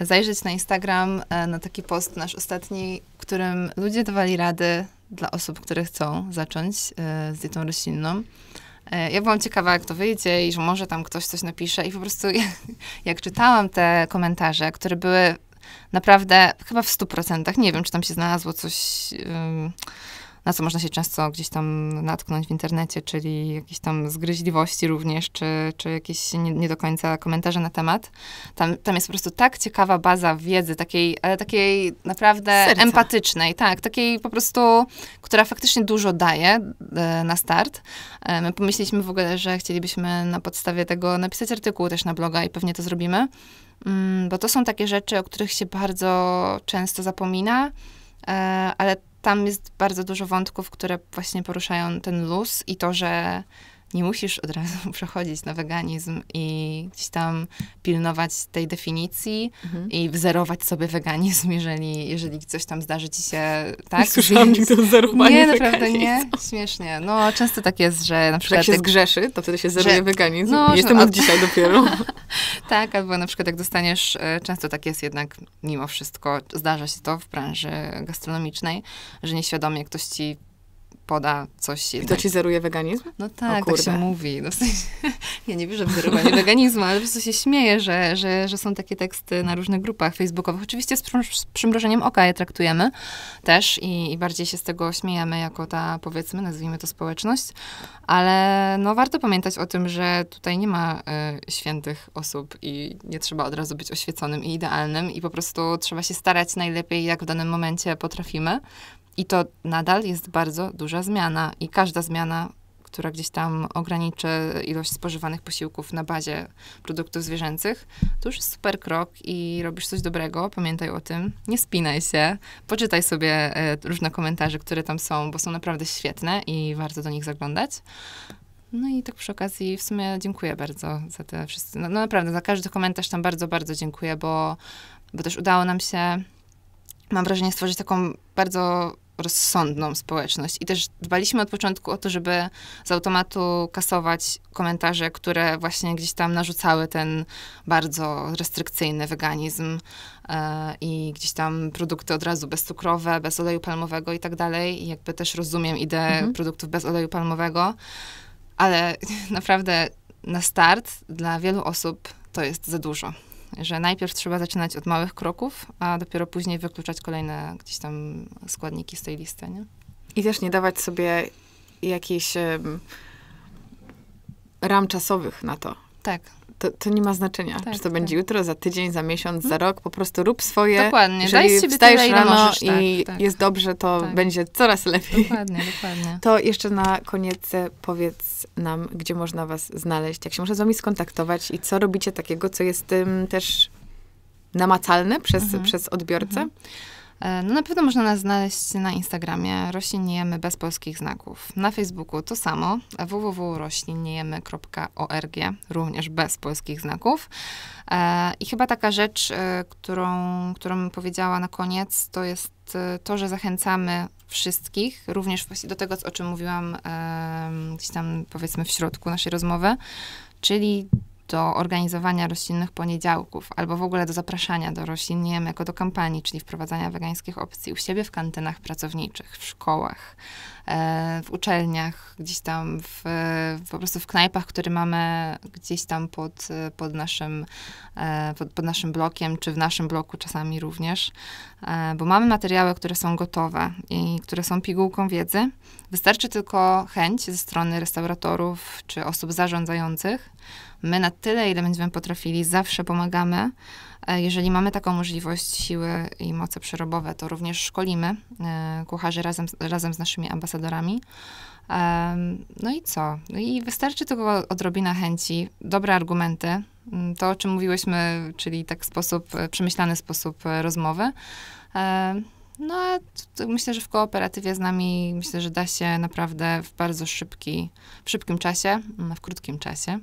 zajrzeć na Instagram e, na taki post nasz ostatni, w którym ludzie dawali rady dla osób, które chcą zacząć e, z dietą roślinną. Ja byłam ciekawa, jak to wyjdzie i że może tam ktoś coś napisze i po prostu jak czytałam te komentarze, które były naprawdę chyba w 100%, nie wiem, czy tam się znalazło coś na co można się często gdzieś tam natknąć w internecie, czyli jakieś tam zgryźliwości również, czy, czy jakieś nie, nie do końca komentarze na temat. Tam, tam jest po prostu tak ciekawa baza wiedzy, takiej, ale takiej naprawdę Serca. empatycznej, tak, takiej po prostu, która faktycznie dużo daje e, na start. E, my pomyśleliśmy w ogóle, że chcielibyśmy na podstawie tego napisać artykuł też na bloga i pewnie to zrobimy, mm, bo to są takie rzeczy, o których się bardzo często zapomina, e, ale tam jest bardzo dużo wątków, które właśnie poruszają ten luz i to, że nie musisz od razu przechodzić na weganizm i gdzieś tam pilnować tej definicji mhm. i wzerować sobie weganizm, jeżeli, jeżeli coś tam zdarzy ci się, tak? Nie słyszałam nigdy o zerowaniu Nie, naprawdę nie. Śmiesznie. No, często tak jest, że na przykład... jak się zgrzeszy, to wtedy się zeruje że, weganizm. No, Jestem od dzisiaj dopiero. tak, albo na przykład jak dostaniesz, e, często tak jest jednak mimo wszystko, zdarza się to w branży gastronomicznej, że nieświadomie ktoś ci poda coś jednak. I to ci zeruje weganizm? No tak, tak się mówi. No, w sensie, ja nie wierzę w zerowanie weganizmu, ale po prostu się śmieję, że, że, że są takie teksty na różnych grupach facebookowych. Oczywiście z, przy, z przymrożeniem oka je traktujemy też i, i, bardziej się z tego śmiejemy jako ta, powiedzmy, nazwijmy to społeczność, ale no warto pamiętać o tym, że tutaj nie ma y, świętych osób i nie trzeba od razu być oświeconym i idealnym i po prostu trzeba się starać najlepiej, jak w danym momencie potrafimy i to nadal jest bardzo duża zmiana i każda zmiana, która gdzieś tam ograniczy ilość spożywanych posiłków na bazie produktów zwierzęcych, to już jest super krok i robisz coś dobrego, pamiętaj o tym, nie spinaj się, poczytaj sobie e, różne komentarze, które tam są, bo są naprawdę świetne i warto do nich zaglądać. No i tak przy okazji w sumie dziękuję bardzo za te wszystkie, no, no naprawdę za każdy komentarz tam bardzo, bardzo dziękuję, bo, bo też udało nam się, mam wrażenie, stworzyć taką bardzo rozsądną społeczność. I też dbaliśmy od początku o to, żeby z automatu kasować komentarze, które właśnie gdzieś tam narzucały ten bardzo restrykcyjny weganizm e, i gdzieś tam produkty od razu bezcukrowe, bez oleju palmowego i tak dalej. I jakby też rozumiem ideę mhm. produktów bez oleju palmowego, ale naprawdę na start dla wielu osób to jest za dużo że najpierw trzeba zaczynać od małych kroków, a dopiero później wykluczać kolejne gdzieś tam składniki z tej listy, nie? I też nie dawać sobie jakichś um, ram czasowych na to. Tak to, to nie ma znaczenia, tak, czy to tak. będzie jutro, za tydzień, za miesiąc, hmm. za mhm. rok, po prostu rób swoje. Dokładnie, Jeżeli daj z wstajesz tyle, rano możesz, i tak, tak. jest dobrze, to tak. będzie coraz lepiej. Dokładnie, dokładnie. To jeszcze na koniec e, powiedz nam, gdzie można was znaleźć, jak się można z wami skontaktować i co robicie takiego, co jest tym też namacalne przez, mhm. przez odbiorcę. Mhm. E, no na pewno można nas znaleźć na Instagramie Roślinniejemy bez polskich znaków. Na Facebooku to samo www.roślinniejemy.org również bez polskich znaków. E, I chyba taka rzecz, e, którą, którą powiedziała na koniec, to jest to, że zachęcamy wszystkich, również właśnie do tego, o czym mówiłam gdzieś tam powiedzmy w środku naszej rozmowy, czyli do organizowania roślinnych poniedziałków albo w ogóle do zapraszania do roślin nie wiem, jako do kampanii, czyli wprowadzania wegańskich opcji u siebie w kantynach pracowniczych, w szkołach, e, w uczelniach, gdzieś tam w, po prostu w knajpach, które mamy gdzieś tam pod, pod, naszym, e, pod, pod naszym blokiem, czy w naszym bloku czasami również, e, bo mamy materiały, które są gotowe i które są pigułką wiedzy. Wystarczy tylko chęć ze strony restauratorów czy osób zarządzających, My na tyle, ile będziemy potrafili, zawsze pomagamy. E, jeżeli mamy taką możliwość, siły i moce przerobowe, to również szkolimy e, kucharzy razem, razem z naszymi ambasadorami. No i co? No I wystarczy tylko odrobina chęci, dobre argumenty, mm, to o czym mówiłyśmy, czyli tak sposób, e, przemyślany sposób rozmowy. No myślę, że w kooperatywie z nami myślę, że da się naprawdę w bardzo szybki, w szybkim czasie, mm, w krótkim czasie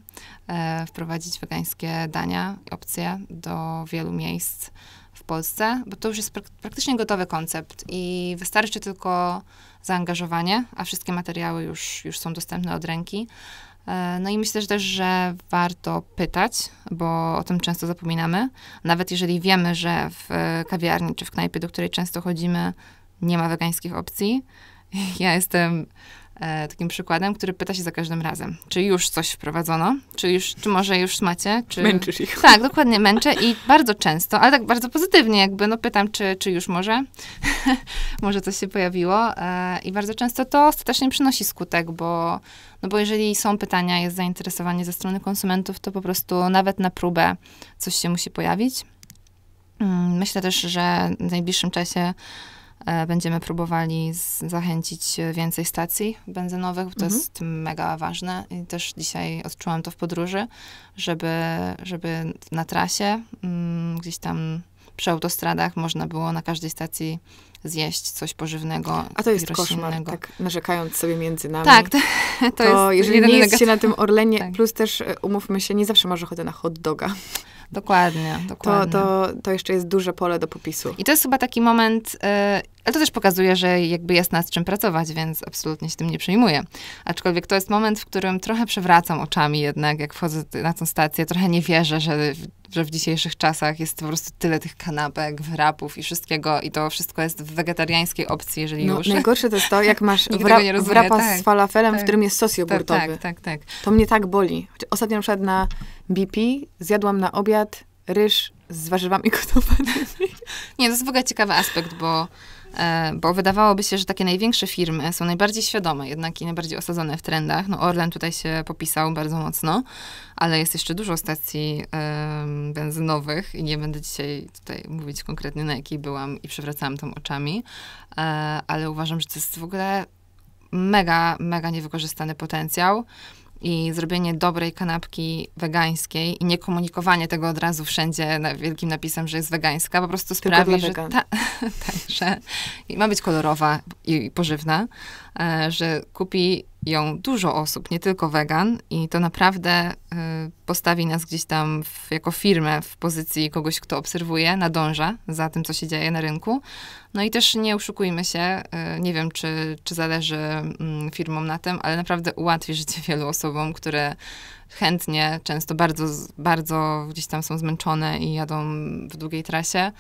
e, wprowadzić wegańskie dania i opcje do wielu miejsc w Polsce, bo to już jest prak praktycznie gotowy koncept i wystarczy tylko zaangażowanie, a wszystkie materiały już, już są dostępne od ręki. E, no i myślę też, że warto pytać, bo o tym często zapominamy. Nawet jeżeli wiemy, że w e, kawiarni czy w knajpie, do której często chodzimy, nie ma wegańskich opcji. Ja jestem E, takim przykładem, który pyta się za każdym razem, czy już coś wprowadzono, czy, już, czy może już macie, czy... Męczysz ich. Tak, dokładnie, męczę i bardzo często, ale tak bardzo pozytywnie jakby, no pytam, czy, czy już może, może coś się pojawiło e, i bardzo często to ostatecznie przynosi skutek, bo, no bo jeżeli są pytania, jest zainteresowanie ze strony konsumentów, to po prostu nawet na próbę coś się musi pojawić. Mm, myślę też, że w najbliższym czasie E, będziemy próbowali zachęcić więcej stacji benzynowych, bo to mhm. jest mega ważne. I też dzisiaj odczułam to w podróży, żeby, żeby na trasie, mm, gdzieś tam przy autostradach, można było na każdej stacji zjeść coś pożywnego. A to jest koszmar, tak narzekając sobie między nami. Tak, to, to, to jest jeżeli nie jest się na tym Orlenie, tak. plus też e, umówmy się, nie zawsze masz ochotę na hot doga. Dokładnie, dokładnie. To, to, to jeszcze jest duże pole do popisu. I to jest chyba taki moment, y, ale to też pokazuje, że jakby jest nad czym pracować, więc absolutnie się tym nie przejmuję. Aczkolwiek to jest moment, w którym trochę przewracam oczami jednak, jak wchodzę na tą stację, trochę nie wierzę, że, że w dzisiejszych czasach jest po prostu tyle tych kanapek, wrapów i wszystkiego i to wszystko jest w wegetariańskiej opcji, jeżeli no, już. Najgorsze to jest to, jak masz wra rozumie, wrapa tak, z falafelem, tak, w którym jest sos jogurtowy. Tak, tak, tak. tak. To mnie tak boli. Ostatnio na na BP zjadłam na obiad ryż z warzywami gotowanymi. Nie, to jest w ogóle ciekawy aspekt, bo E, bo wydawałoby się, że takie największe firmy są najbardziej świadome jednak i najbardziej osadzone w trendach. No Orlen tutaj się popisał bardzo mocno, ale jest jeszcze dużo stacji um, benzynowych i nie będę dzisiaj tutaj mówić konkretnie na jakiej byłam i przywracałam tam oczami, e, ale uważam, że to jest w ogóle mega, mega niewykorzystany potencjał i zrobienie dobrej kanapki wegańskiej i nie komunikowanie tego od razu wszędzie na wielkim napisem, że jest wegańska, po prostu sprawi, że, ta, tak, ma być kolorowa i pożywna, E, że kupi ją dużo osób, nie tylko wegan, i to naprawdę e, postawi nas gdzieś tam w, jako firmę w pozycji kogoś, kto obserwuje, nadąża za tym, co się dzieje na rynku. No i też nie oszukujmy się, e, nie wiem, czy, czy zależy mm, firmom na tym, ale naprawdę ułatwi życie wielu osobom, które chętnie, często bardzo, bardzo gdzieś tam są zmęczone i jadą w długiej trasie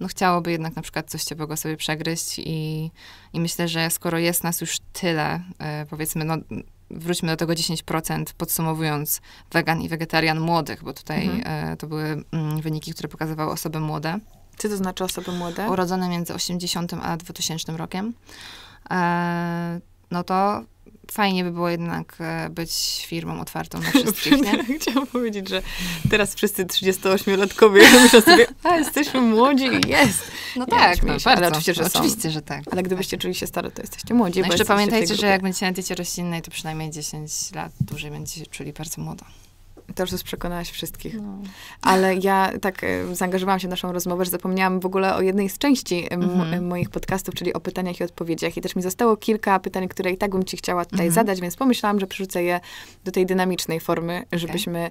no chciałoby jednak na przykład coś ciepłego sobie przegryźć i, i myślę, że skoro jest nas już tyle, e, powiedzmy, no wróćmy do tego 10%, podsumowując wegan i wegetarian młodych, bo tutaj mhm. E, to były mm, wyniki, które pokazywały osoby młode. Co to znaczy osoby młode? Urodzone między 80 a 2000 rokiem. E, no to fajnie by było jednak e, być firmą otwartą na wszystkich, nie? Chciałam powiedzieć, że teraz wszyscy 38-latkowie myślą sobie, a jesteśmy młodzi jest. No tak, no, się, ale oczywiście, że Oczywiście, są. że tak. Ale gdybyście tak. czuli się stary, to jesteście młodzi. No jeszcze pamiętajcie, że jak będziecie na diecie roślinnej, to przynajmniej 10 lat dłużej będziecie czuli bardzo młodo. Też już przekonałaś wszystkich. No. Ale ja tak e, zaangażowałam się w naszą rozmowę, że zapomniałam w ogóle o jednej z części mhm. moich podcastów, czyli o pytaniach i odpowiedziach. I też mi zostało kilka pytań, które i tak bym ci chciała tutaj mhm. zadać, więc pomyślałam, że przerzucę je do tej dynamicznej formy, żebyśmy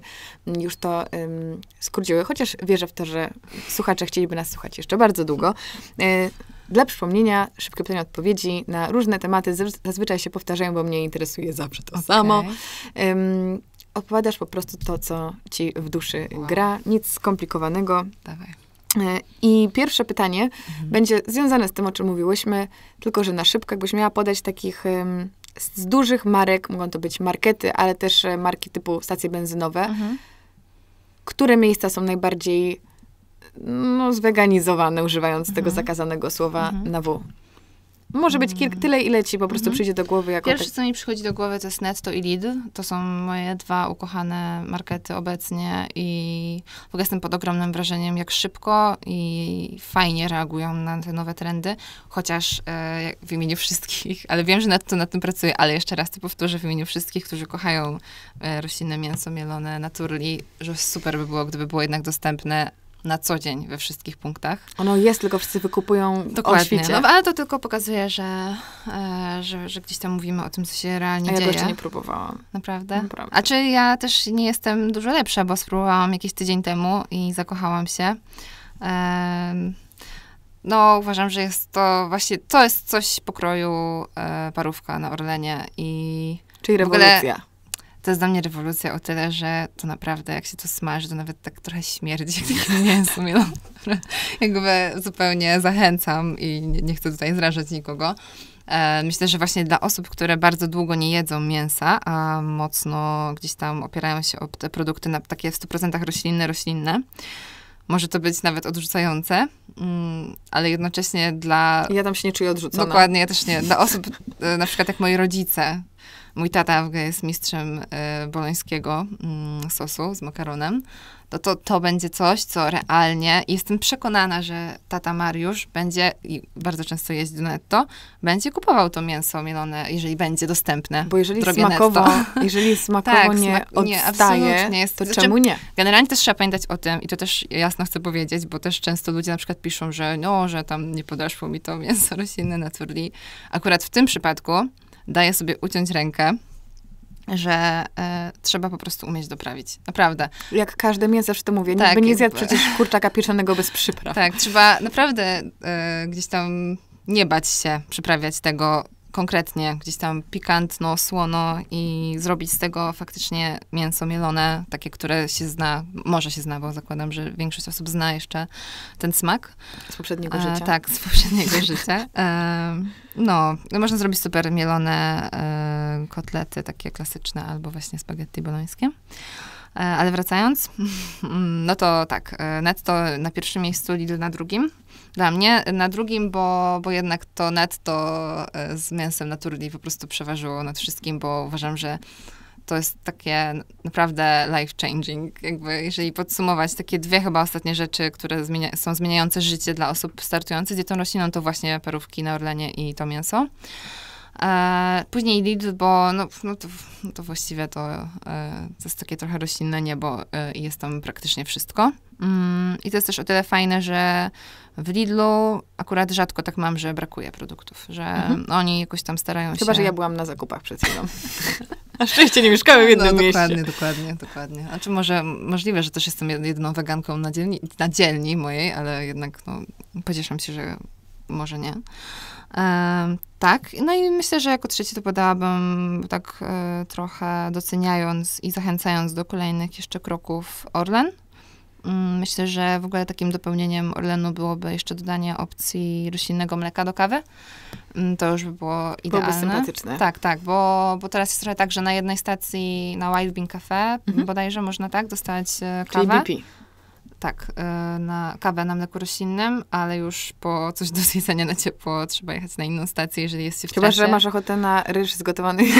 okay. już to um, skróciły. Chociaż wierzę w to, że słuchacze chcieliby nas słuchać jeszcze bardzo długo. E, dla przypomnienia, szybkie pytania, odpowiedzi na różne tematy zazwyczaj się powtarzają, bo mnie interesuje zawsze to okay. samo. Um, opowiadasz po prostu to, co ci w duszy wow. gra. Nic skomplikowanego. Dawaj. E, I pierwsze pytanie mhm. będzie związane z tym, o czym mówiłyśmy, tylko że na szybko, jakbyś miała podać takich z dużych marek, mogą to być markety, ale też e, marki typu stacje benzynowe, mhm. które miejsca są najbardziej no, zweganizowane, używając mhm. tego zakazanego słowa mhm. na W? Może być mm. kilk, tyle, ile ci po prostu mhm. przyjdzie do głowy. Jako Pierwsze, tak. co mi przychodzi do głowy, to jest Netto i Lidl. To są moje dwa ukochane markety obecnie i w ogóle jestem pod ogromnym wrażeniem, jak szybko i fajnie reagują na te nowe trendy, chociaż e, w imieniu wszystkich, ale wiem, że Netto nad tym pracuje, ale jeszcze raz to powtórzę w imieniu wszystkich, którzy kochają e, roślinne mięso mielone, naturli, że super by było, gdyby było jednak dostępne na co dzień we wszystkich punktach. Ono jest, tylko wszyscy wykupują Dokładnie. No, ale to tylko pokazuje, że, e, że, że, gdzieś tam mówimy o tym, co się realnie A ja dzieje. ja jeszcze nie próbowałam. Naprawdę? Naprawdę? A czy ja też nie jestem dużo lepsza, bo spróbowałam jakiś tydzień temu i zakochałam się. E, no, uważam, że jest to właśnie, to jest coś pokroju e, parówka na Orlenie i... Czyli rewolucja. To jest dla mnie rewolucja o tyle, że to naprawdę, jak się to smaży, to nawet tak trochę śmierdzi jak mięso. No, jakby zupełnie zachęcam i nie, nie chcę tutaj zrażać nikogo. E, myślę, że właśnie dla osób, które bardzo długo nie jedzą mięsa, a mocno gdzieś tam opierają się o te produkty na takie w 100% roślinne, roślinne, może to być nawet odrzucające, mm, ale jednocześnie dla... Ja tam się nie czuję odrzucona. Dokładnie, ja też nie. Dla osób, e, na przykład jak moi rodzice, mój tata jest mistrzem y, bolońskiego mm, sosu z makaronem, to, to to będzie coś, co realnie jestem przekonana, że tata Mariusz będzie, i bardzo często jeździ do netto, będzie kupował to mięso mielone, jeżeli będzie dostępne. Bo jeżeli smakowo, netto. jeżeli smakowo tak, nie smak, odstaje, jest, to znaczy, czemu nie? Generalnie też trzeba pamiętać o tym, i to też jasno chcę powiedzieć, bo też często ludzie na przykład piszą, że no, że tam nie podeszło mi to mięso roślinne naturli. Akurat w tym przypadku daję sobie uciąć rękę, że e, trzeba po prostu umieć doprawić. Naprawdę. Jak każde mięso, zawsze to mówię. Tak, Nikt nie zjadł przecież kurczaka pieczonego bez przypraw. Tak, trzeba naprawdę e, gdzieś tam nie bać się przyprawiać tego, konkretnie, gdzieś tam pikantno, słono i zrobić z tego faktycznie mięso mielone, takie, które się zna, może się zna, bo zakładam, że większość osób zna jeszcze ten smak. Z poprzedniego e, życia. Tak, z poprzedniego życia. E, no, no, można zrobić super mielone e, kotlety, takie klasyczne, albo właśnie spaghetti bolońskie. E, ale wracając, no to tak, e, netto na pierwszym miejscu, Lidl na drugim. Dla mnie na drugim, bo, bo jednak to netto e, z mięsem na po prostu przeważyło nad wszystkim, bo uważam, że to jest takie naprawdę life changing. Jakby jeżeli podsumować takie dwie chyba ostatnie rzeczy, które zmienia, są zmieniające życie dla osób startujących z dietą roślinną, to właśnie parówki na Orlenie i to mięso. E, później Lid, bo no, no to, no to, właściwie to, e, to jest takie trochę roślinne niebo e, i jest tam praktycznie wszystko. Mm, I to jest też o tyle fajne, że w Lidlu akurat rzadko tak mam, że brakuje produktów, że mhm. No oni jakoś tam starają Chyba, się. Chyba, że ja byłam na zakupach przed chwilą. A szczęście nie mieszkamy w no, jednym no, dokładnie, dokładnie, Dokładnie, A Znaczy może możliwe, że też jestem jedną weganką na dzielni, na dzielni mojej, ale jednak no, pocieszam się, że może nie tak, no i myślę, że jako trzecie to podałabym tak e, trochę doceniając i zachęcając do kolejnych jeszcze kroków Orlen. Mm, myślę, że w ogóle takim dopełnieniem Orlenu byłoby jeszcze dodanie opcji roślinnego mleka do kawy. Mm, to już by było idealne. Byłoby sympatyczne. Tak, tak, bo, bo teraz jest trochę tak, że na jednej stacji na Wild Bean Cafe mhm. bodajże można tak dostać e, kawę. Czyli BP tak, e, na kawę na mleku roślinnym, ale już po coś do zjedzenia na ciepło trzeba jechać na inną stację, jeżeli jest się w Chyba, trasie. że masz ochotę na ryż z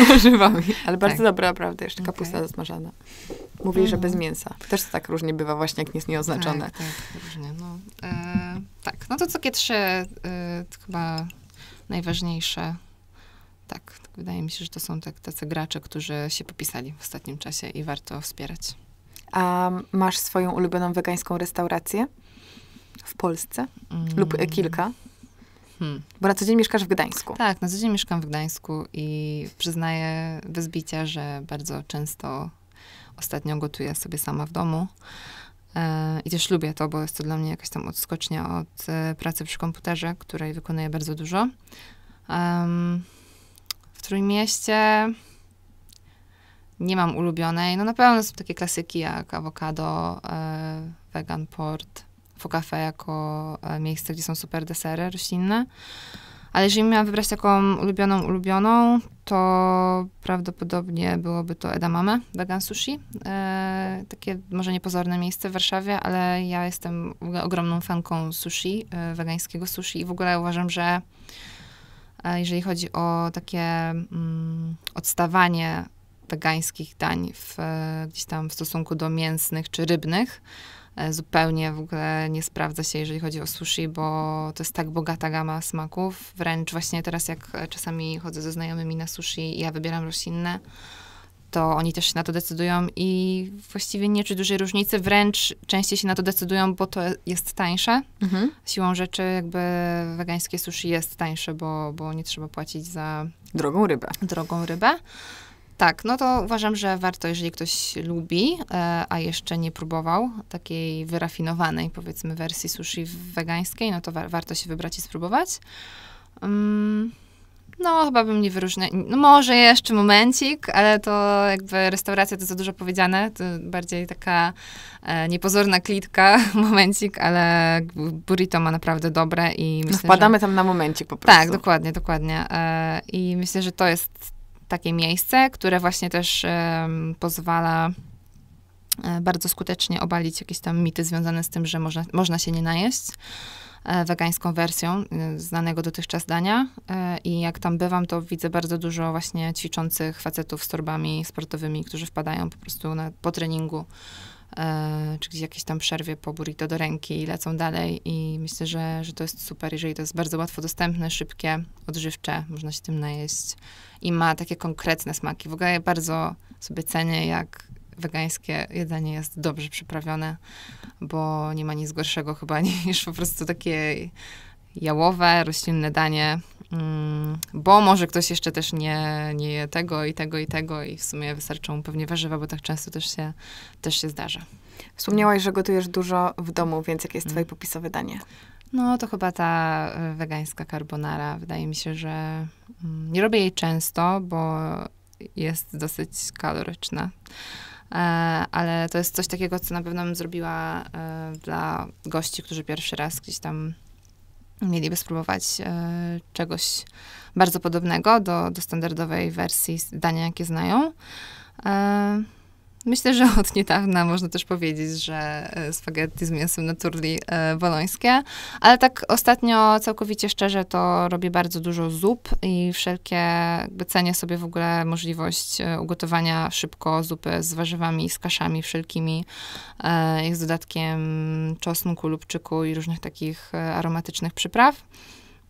warzywami, ale bardzo tak. dobra, prawda, jeszcze kapusta okay. zasmażana. Mówili, że no. bez mięsa. Też to tak różnie bywa właśnie, jak nie jest nieoznaczone. Tak, tak, tak różnie, no. E, tak, no to takie trzy e, chyba najważniejsze tak, wydaje mi się, że to są tak, tacy gracze, którzy się popisali w ostatnim czasie i warto wspierać. A masz swoją ulubioną wegańską restaurację w Polsce? Mm. Lub kilka? Hmm. Bo na co dzień mieszkasz w Gdańsku. Tak, na co dzień mieszkam w Gdańsku i przyznaję bez bicia, że bardzo często ostatnio gotuję sobie sama w domu. E, I też lubię to, bo jest to dla mnie jakaś tam odskocznia od e, pracy przy komputerze, której wykonuję bardzo dużo. w Trójmieście... mieście nie mam ulubionej. No na pewno są takie klasyki jak awokado, vegan e, port, focafe jako e, miejsce, gdzie są super desery roślinne. Ale jeżeli miałam wybrać taką ulubioną, ulubioną, to prawdopodobnie byłoby to Edamame, vegan sushi. E, takie może niepozorne miejsce w Warszawie, ale ja jestem ogromną fanką sushi, e, wegańskiego sushi i w ogóle uważam, że e, jeżeli chodzi o takie mm, odstawanie wegańskich dań w, e, gdzieś tam w stosunku do mięsnych czy rybnych. E, zupełnie w ogóle nie sprawdza się, jeżeli chodzi o sushi, bo to jest tak bogata gama smaków. Wręcz właśnie teraz, jak e, czasami chodzę ze znajomymi na sushi i ja wybieram roślinne, to oni też się na to decydują i właściwie nie czuć dużej różnicy, wręcz częściej się na to decydują, bo to jest tańsze. Mhm. Siłą rzeczy jakby wegańskie sushi jest tańsze, bo, bo nie trzeba płacić za... Drogą rybę. Drogą rybę. Tak, no to uważam, że warto, jeżeli ktoś lubi, e, a jeszcze nie próbował takiej wyrafinowanej, powiedzmy, wersji sushi wegańskiej, no to wa warto się wybrać i spróbować. Um, no, chyba bym nie wyróżniał. No, może jeszcze momencik, ale to jakby restauracja to za dużo powiedziane. To bardziej taka e, niepozorna klitka, momencik, ale burrito ma naprawdę dobre i no myślę, no, Wpadamy że... tam na momencik po tak, prostu. Tak, dokładnie, dokładnie. E, I myślę, że to jest takie miejsce, które właśnie też pozwala e, bardzo skutecznie obalić jakieś tam mity związane z tym, że można, można się nie najeść e, wegańską wersją e, znanego dotychczas dania. I jak tam bywam, to widzę bardzo dużo właśnie ćwiczących facetów z torbami sportowymi, którzy wpadają po prostu na, po treningu czy gdzieś jakieś tam przerwie po burrito do ręki i lecą dalej i myślę, że, że to jest super, jeżeli to jest bardzo łatwo dostępne, szybkie, odżywcze, można się tym najeść i ma takie konkretne smaki. W ogóle ja bardzo sobie cenię, jak wegańskie jedzenie jest dobrze przyprawione, bo nie ma nic gorszego chyba niż po prostu takie jałowe, roślinne danie, mm, bo może ktoś jeszcze też nie, nie je tego i tego i tego i w sumie wystarczą pewnie warzywa, bo tak często też się, też się zdarza. Wspomniałaś, że gotujesz dużo w domu, więc jakie jest mm. twoje popisowe danie? No to chyba ta y, wegańska carbonara. Wydaje mi się, że mm, nie robię jej często, bo jest dosyć kaloryczna. E, ale to jest coś takiego, co na pewno bym zrobiła e, dla gości, którzy pierwszy raz gdzieś tam mieliby spróbować e, czegoś bardzo podobnego do, do standardowej wersji dania, jakie znają. Myślę, że od niedawna można też powiedzieć, że e, spaghetti z mięsem naturli turli e, bolońskie, ale tak ostatnio całkowicie szczerze to robię bardzo dużo zup i wszelkie, jakby cenię sobie w ogóle możliwość e, ugotowania szybko zupy z warzywami, z kaszami wszelkimi, jak z dodatkiem czosnku, lubczyku i różnych takich aromatycznych przypraw.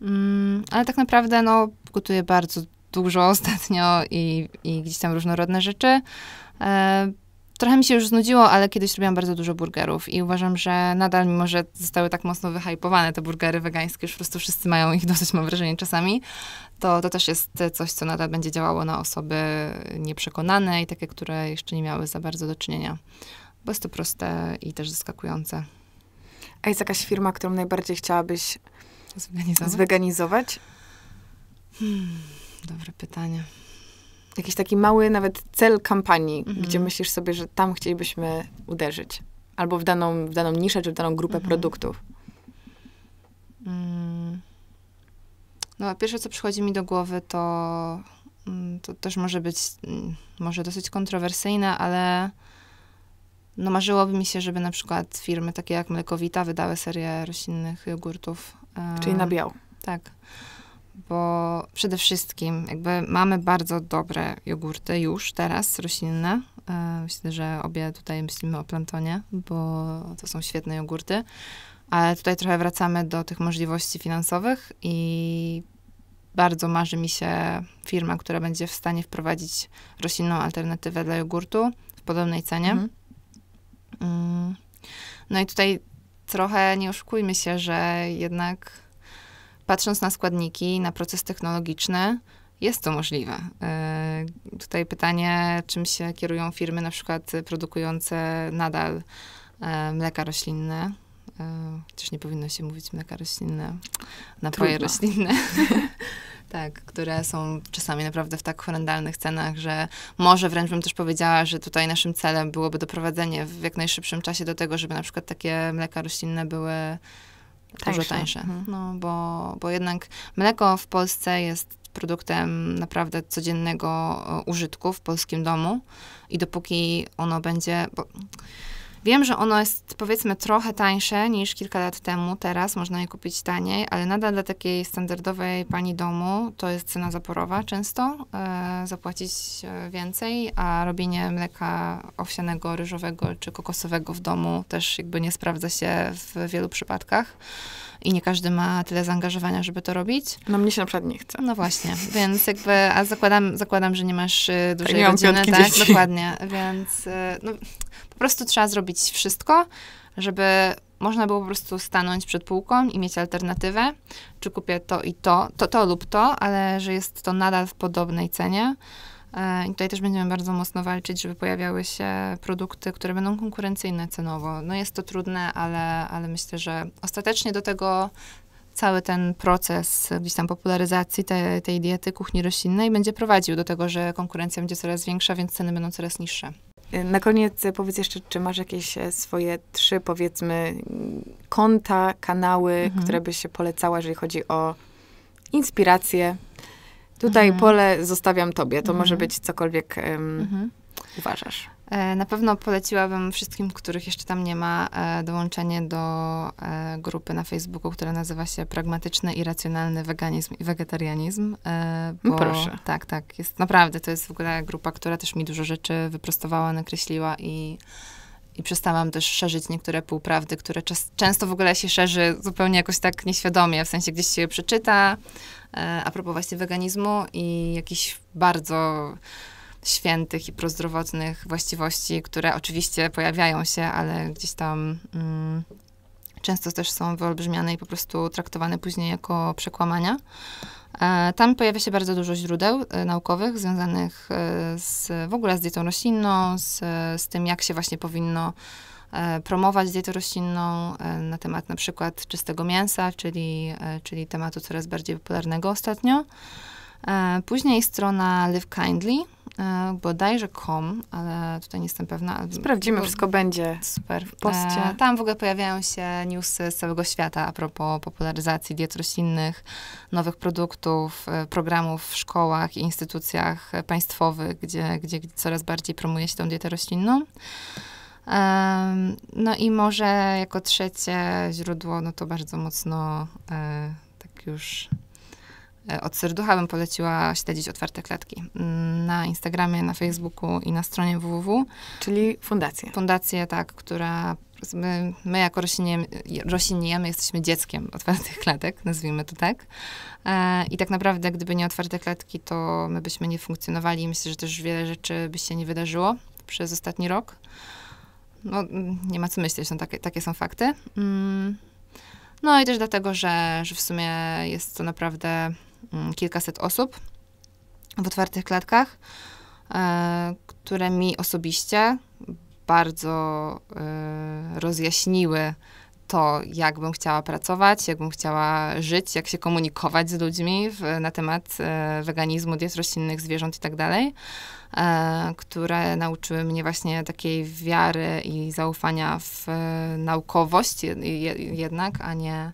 Mm, ale tak naprawdę no, gotuję bardzo dużo ostatnio i, i gdzieś tam różnorodne rzeczy. Trochę mi się już znudziło, ale kiedyś robiłam bardzo dużo burgerów i uważam, że nadal, mimo że zostały tak mocno wyhypowane te burgery wegańskie, już po prostu wszyscy mają ich dosyć, mam wrażenie, czasami, to to też jest coś, co nadal będzie działało na osoby nieprzekonane i takie, które jeszcze nie miały za bardzo do czynienia. Bo jest to proste i też zaskakujące. A jest jakaś firma, którą najbardziej chciałabyś zweganizować? zweganizować? Hmm, dobre pytanie jakiś taki mały nawet cel kampanii, mhm. gdzie myślisz sobie, że tam chcielibyśmy uderzyć? Albo w daną, w daną niszę, czy w daną grupę mhm. produktów? Mm. No, pierwsze, co przychodzi mi do głowy, to, mm, to też może być mm, może dosyć kontrowersyjne, ale no marzyłoby mi się, żeby na przykład firmy takie jak Mlekowita wydały serię roślinnych jogurtów. E, Czyli na biał. Tak bo przede wszystkim jakby mamy bardzo dobre jogurty już teraz, roślinne. E, myślę, że obie tutaj myślimy o plantonie, bo to są świetne jogurty. Ale tutaj trochę wracamy do tych możliwości finansowych i bardzo marzy mi się firma, która będzie w stanie wprowadzić roślinną alternatywę dla jogurtu w podobnej cenie. Mhm. Mm. No i tutaj trochę nie oszukujmy się, że jednak patrząc na składniki, na proces technologiczny, jest to możliwe. Y, tutaj pytanie, czym się kierują firmy na przykład produkujące nadal e, mleka roślinne, e, chociaż nie powinno się mówić mleka roślinne, napoje Trudno. roślinne. tak, które są czasami naprawdę w tak horrendalnych cenach, że może wręcz bym też powiedziała, że tutaj naszym celem byłoby doprowadzenie w jak najszybszym czasie do tego, żeby na przykład takie mleka roślinne były tańsze. dużo tańsze. Mhm. No, bo, bo jednak mleko w Polsce jest produktem naprawdę codziennego e, użytku w polskim domu i dopóki ono będzie. Bo, Wiem, że ono jest powiedzmy trochę tańsze niż kilka lat temu, teraz można je kupić taniej, ale nadal dla takiej standardowej pani domu to jest cena zaporowa często, e, zapłacić e, więcej, a robienie mleka owsianego, ryżowego czy kokosowego w domu też jakby nie sprawdza się w wielu przypadkach i nie każdy ma tyle zaangażowania, żeby to robić. No mnie się na przykład nie chce. No właśnie, więc jakby, a zakładam, zakładam że nie masz y, tak, dużej tak, rodziny, tak? Dzieci. Dokładnie, więc y, no, po prostu trzeba zrobić wszystko, żeby można było po prostu stanąć przed półką i mieć alternatywę, czy kupię to i to, to, to lub to, ale że jest to nadal w podobnej cenie. E, I tutaj też będziemy bardzo mocno walczyć, żeby pojawiały się produkty, które będą konkurencyjne cenowo. No jest to trudne, ale, ale myślę, że ostatecznie do tego cały ten proces gdzieś tam popularyzacji te, tej diety kuchni roślinnej będzie prowadził do tego, że konkurencja będzie coraz większa, więc ceny będą coraz niższe. E, na koniec e, powiedz jeszcze, czy masz jakieś swoje trzy, powiedzmy, konta, kanały, mhm. które byś polecała, jeżeli chodzi o inspiracje Tutaj mhm. pole zostawiam tobie. To mhm. może być cokolwiek um, mhm. uważasz. E, na pewno poleciłabym wszystkim, których jeszcze tam nie ma, e, dołączenie do e, grupy na Facebooku, która nazywa się Pragmatyczny i Racjonalny Weganizm i Wegetarianizm. Bo, Proszę. Tak, tak. Jest, naprawdę, to jest w ogóle grupa, która też mi dużo rzeczy wyprostowała, nakreśliła i i przestałam też szerzyć niektóre półprawdy, które często w ogóle się szerzy zupełnie jakoś tak nieświadomie, w sensie gdzieś się je przeczyta, e, a propos właśnie weganizmu i jakichś bardzo świętych i prozdrowotnych właściwości, które oczywiście pojawiają się, ale gdzieś tam mm, często też są wyolbrzymiane i po prostu traktowane później jako przekłamania. E, tam pojawia się bardzo dużo źródeł e, naukowych związanych e, z, w ogóle z dietą roślinną, z, z tym, jak się właśnie powinno promować dietę roślinną na temat na przykład czystego mięsa, czyli, czyli tematu coraz bardziej popularnego ostatnio. Później strona Live Kindly, E, bodajże kom, ale tutaj nie jestem pewna. Sprawdzimy, bo, wszystko będzie super. w poście. E, tam w ogóle pojawiają się newsy z całego świata a propos popularyzacji diet roślinnych, nowych produktów, e, programów w szkołach i instytucjach państwowych, gdzie, gdzie coraz bardziej promuje się tą dietę roślinną. no i może jako trzecie źródło, no to bardzo mocno e, tak już E, od serducha bym poleciła śledzić Otwarte Klatki mm, na Instagramie, na Facebooku i na stronie www. Czyli fundację. Fundację, tak, która my, my jako Rosinie, Rosiniemy jesteśmy dzieckiem Otwartych Klatek, nazwijmy to tak. E, I tak naprawdę, gdyby nie Otwarte Klatki, to my byśmy nie funkcjonowali. Myślę, że też wiele rzeczy by się nie wydarzyło przez ostatni rok. No, nie ma co myśleć, no, takie, takie są fakty. Mm. No i też dlatego, że, że w sumie jest to naprawdę Mm, kilkaset osób w otwartych klatkach, e, które mi osobiście bardzo e, rozjaśniły to, jakbym chciała pracować, jakbym chciała żyć, jak się komunikować z ludźmi w, na temat e, weganizmu, diet roślinnych, zwierząt itd., tak e, które nauczyły mnie właśnie takiej wiary i zaufania w e, naukowość jednak, a nie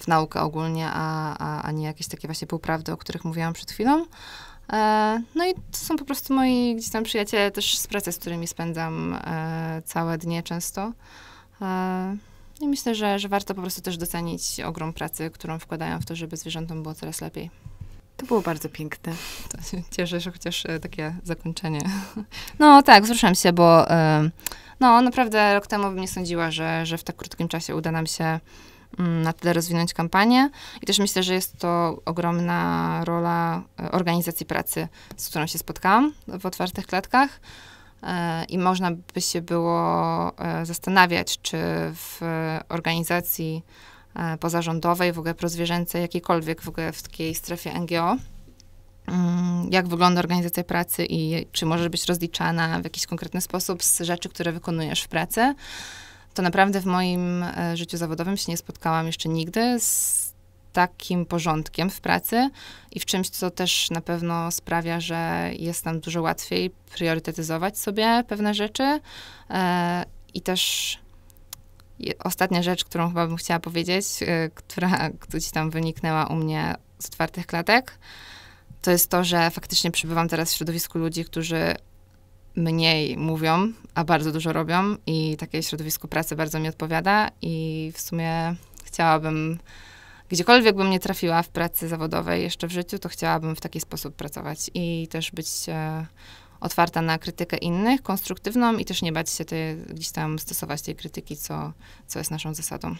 w naukę ogólnie, a, a, a nie jakieś takie właśnie półprawdy, o których mówiłam przed chwilą. E, no i to są po prostu moi gdzieś tam przyjaciele też z pracy, z którymi spędzam e, całe dnie często. E, no I myślę, że, że warto po prostu też docenić ogrom pracy, którą wkładają w to, żeby zwierzętom było coraz lepiej. To było bardzo piękne. Cieszę się chociaż e, takie zakończenie. No tak, wzruszam się, bo e, no naprawdę rok temu bym nie sądziła, że, że w tak krótkim czasie uda nam się Mm, na tyle rozwinąć kampanię. I też myślę, że jest to ogromna rola e, organizacji pracy, z którą się spotkałam w otwartych klatkach. E, I można by się było e, zastanawiać, czy w organizacji pozarządowej, w ogóle prozwierzęcej, jakiejkolwiek w ogóle w takiej strefie NGO, mm, jak wygląda organizacja pracy i czy możesz być rozliczana w jakiś konkretny sposób z rzeczy, które wykonujesz w pracy to naprawdę w moim e, życiu zawodowym się nie spotkałam jeszcze nigdy z takim porządkiem w pracy i w czymś, co też na pewno sprawia, że jest nam dużo łatwiej priorytetyzować sobie pewne rzeczy. E, I też ostatnia rzecz, którą chyba bym chciała powiedzieć, e, która gdzieś tam wyniknęła u mnie z otwartych klatek, to jest to, że faktycznie przybywam teraz w środowisku ludzi, którzy mniej mówią, a bardzo dużo robią i takie środowisko pracy bardzo mi odpowiada i w sumie chciałabym, gdziekolwiek bym nie trafiła w pracy zawodowej jeszcze w życiu, to chciałabym w taki sposób pracować i też być e, otwarta na krytykę innych, konstruktywną i też nie bać się gdzieś tam stosować tej krytyki, co, co jest naszą zasadą.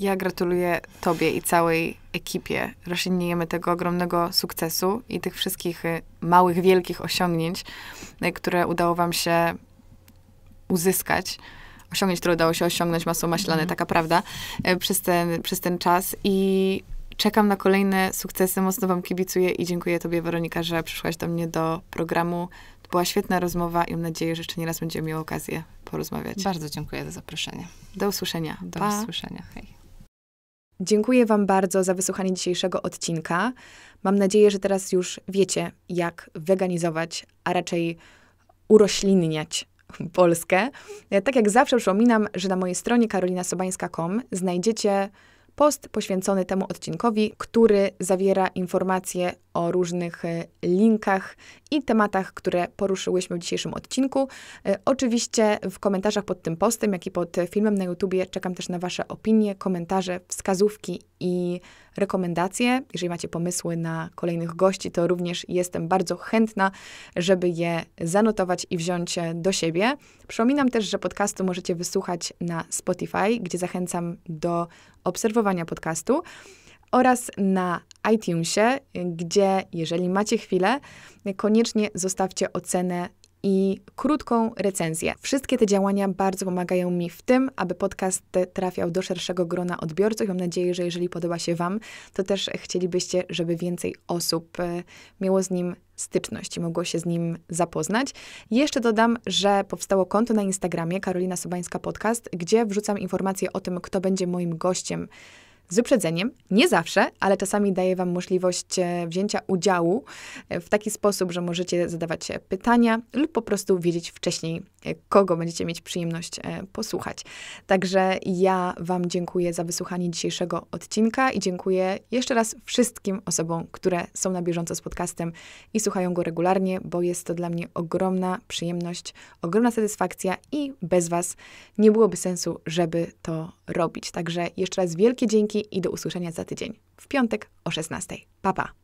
Ja gratuluję Tobie i całej ekipie. Roślinniejemy tego ogromnego sukcesu i tych wszystkich y, małych, wielkich osiągnięć, y, które udało Wam się uzyskać. Osiągnięć, które udało się osiągnąć masą maślane, mm. taka prawda, y, przez ten, przez ten czas. I czekam na kolejne sukcesy. Mocno Wam kibicuję i dziękuję Tobie, Weronika, że przyszłaś do mnie do programu. To była świetna rozmowa i mam nadzieję, że jeszcze nie raz będziemy miały okazję porozmawiać. Bardzo dziękuję za zaproszenie. Do usłyszenia. Do pa. usłyszenia. Hej. Dziękuję Wam bardzo za wysłuchanie dzisiejszego odcinka. Mam nadzieję, że teraz już wiecie, jak weganizować, a raczej uroślinniać Polskę. Tak jak zawsze przypominam, że na mojej stronie karolinasobańska.com znajdziecie post poświęcony temu odcinkowi, który zawiera informacje o różnych y, linkach i tematach, które poruszyłyśmy w dzisiejszym odcinku. E, oczywiście w komentarzach pod tym postem, jak i pod filmem na YouTubie czekam też na Wasze opinie, komentarze, wskazówki i rekomendacje. Jeżeli macie pomysły na kolejnych gości, to również jestem bardzo chętna, żeby je zanotować i wziąć do siebie. Przypominam też, że podcastu możecie wysłuchać na Spotify, gdzie zachęcam do obserwowania podcastu oraz na iTunesie, gdzie jeżeli macie chwilę, koniecznie zostawcie ocenę i krótką recenzję. Wszystkie te działania bardzo pomagają mi w tym, aby podcast trafiał do szerszego grona odbiorców. Mam nadzieję, że jeżeli podoba się Wam, to też chcielibyście, żeby więcej osób e, miało z nim styczność i mogło się z nim zapoznać. Jeszcze dodam, że powstało konto na Instagramie Karolina Sobańska Podcast, gdzie wrzucam informacje o tym, kto będzie moim gościem z uprzedzeniem, nie zawsze, ale czasami daje Wam możliwość e, wzięcia udziału e, w taki sposób, że możecie zadawać e, pytania lub po prostu wiedzieć wcześniej, kogo będziecie mieć przyjemność posłuchać. Także ja Wam dziękuję za wysłuchanie dzisiejszego odcinka i dziękuję jeszcze raz wszystkim osobom, które są na bieżąco z podcastem i słuchają go regularnie, bo jest to dla mnie ogromna przyjemność, ogromna satysfakcja i bez Was nie byłoby sensu, żeby to robić. Także jeszcze raz wielkie dzięki i do usłyszenia za tydzień, w piątek o 16. Pa, pa!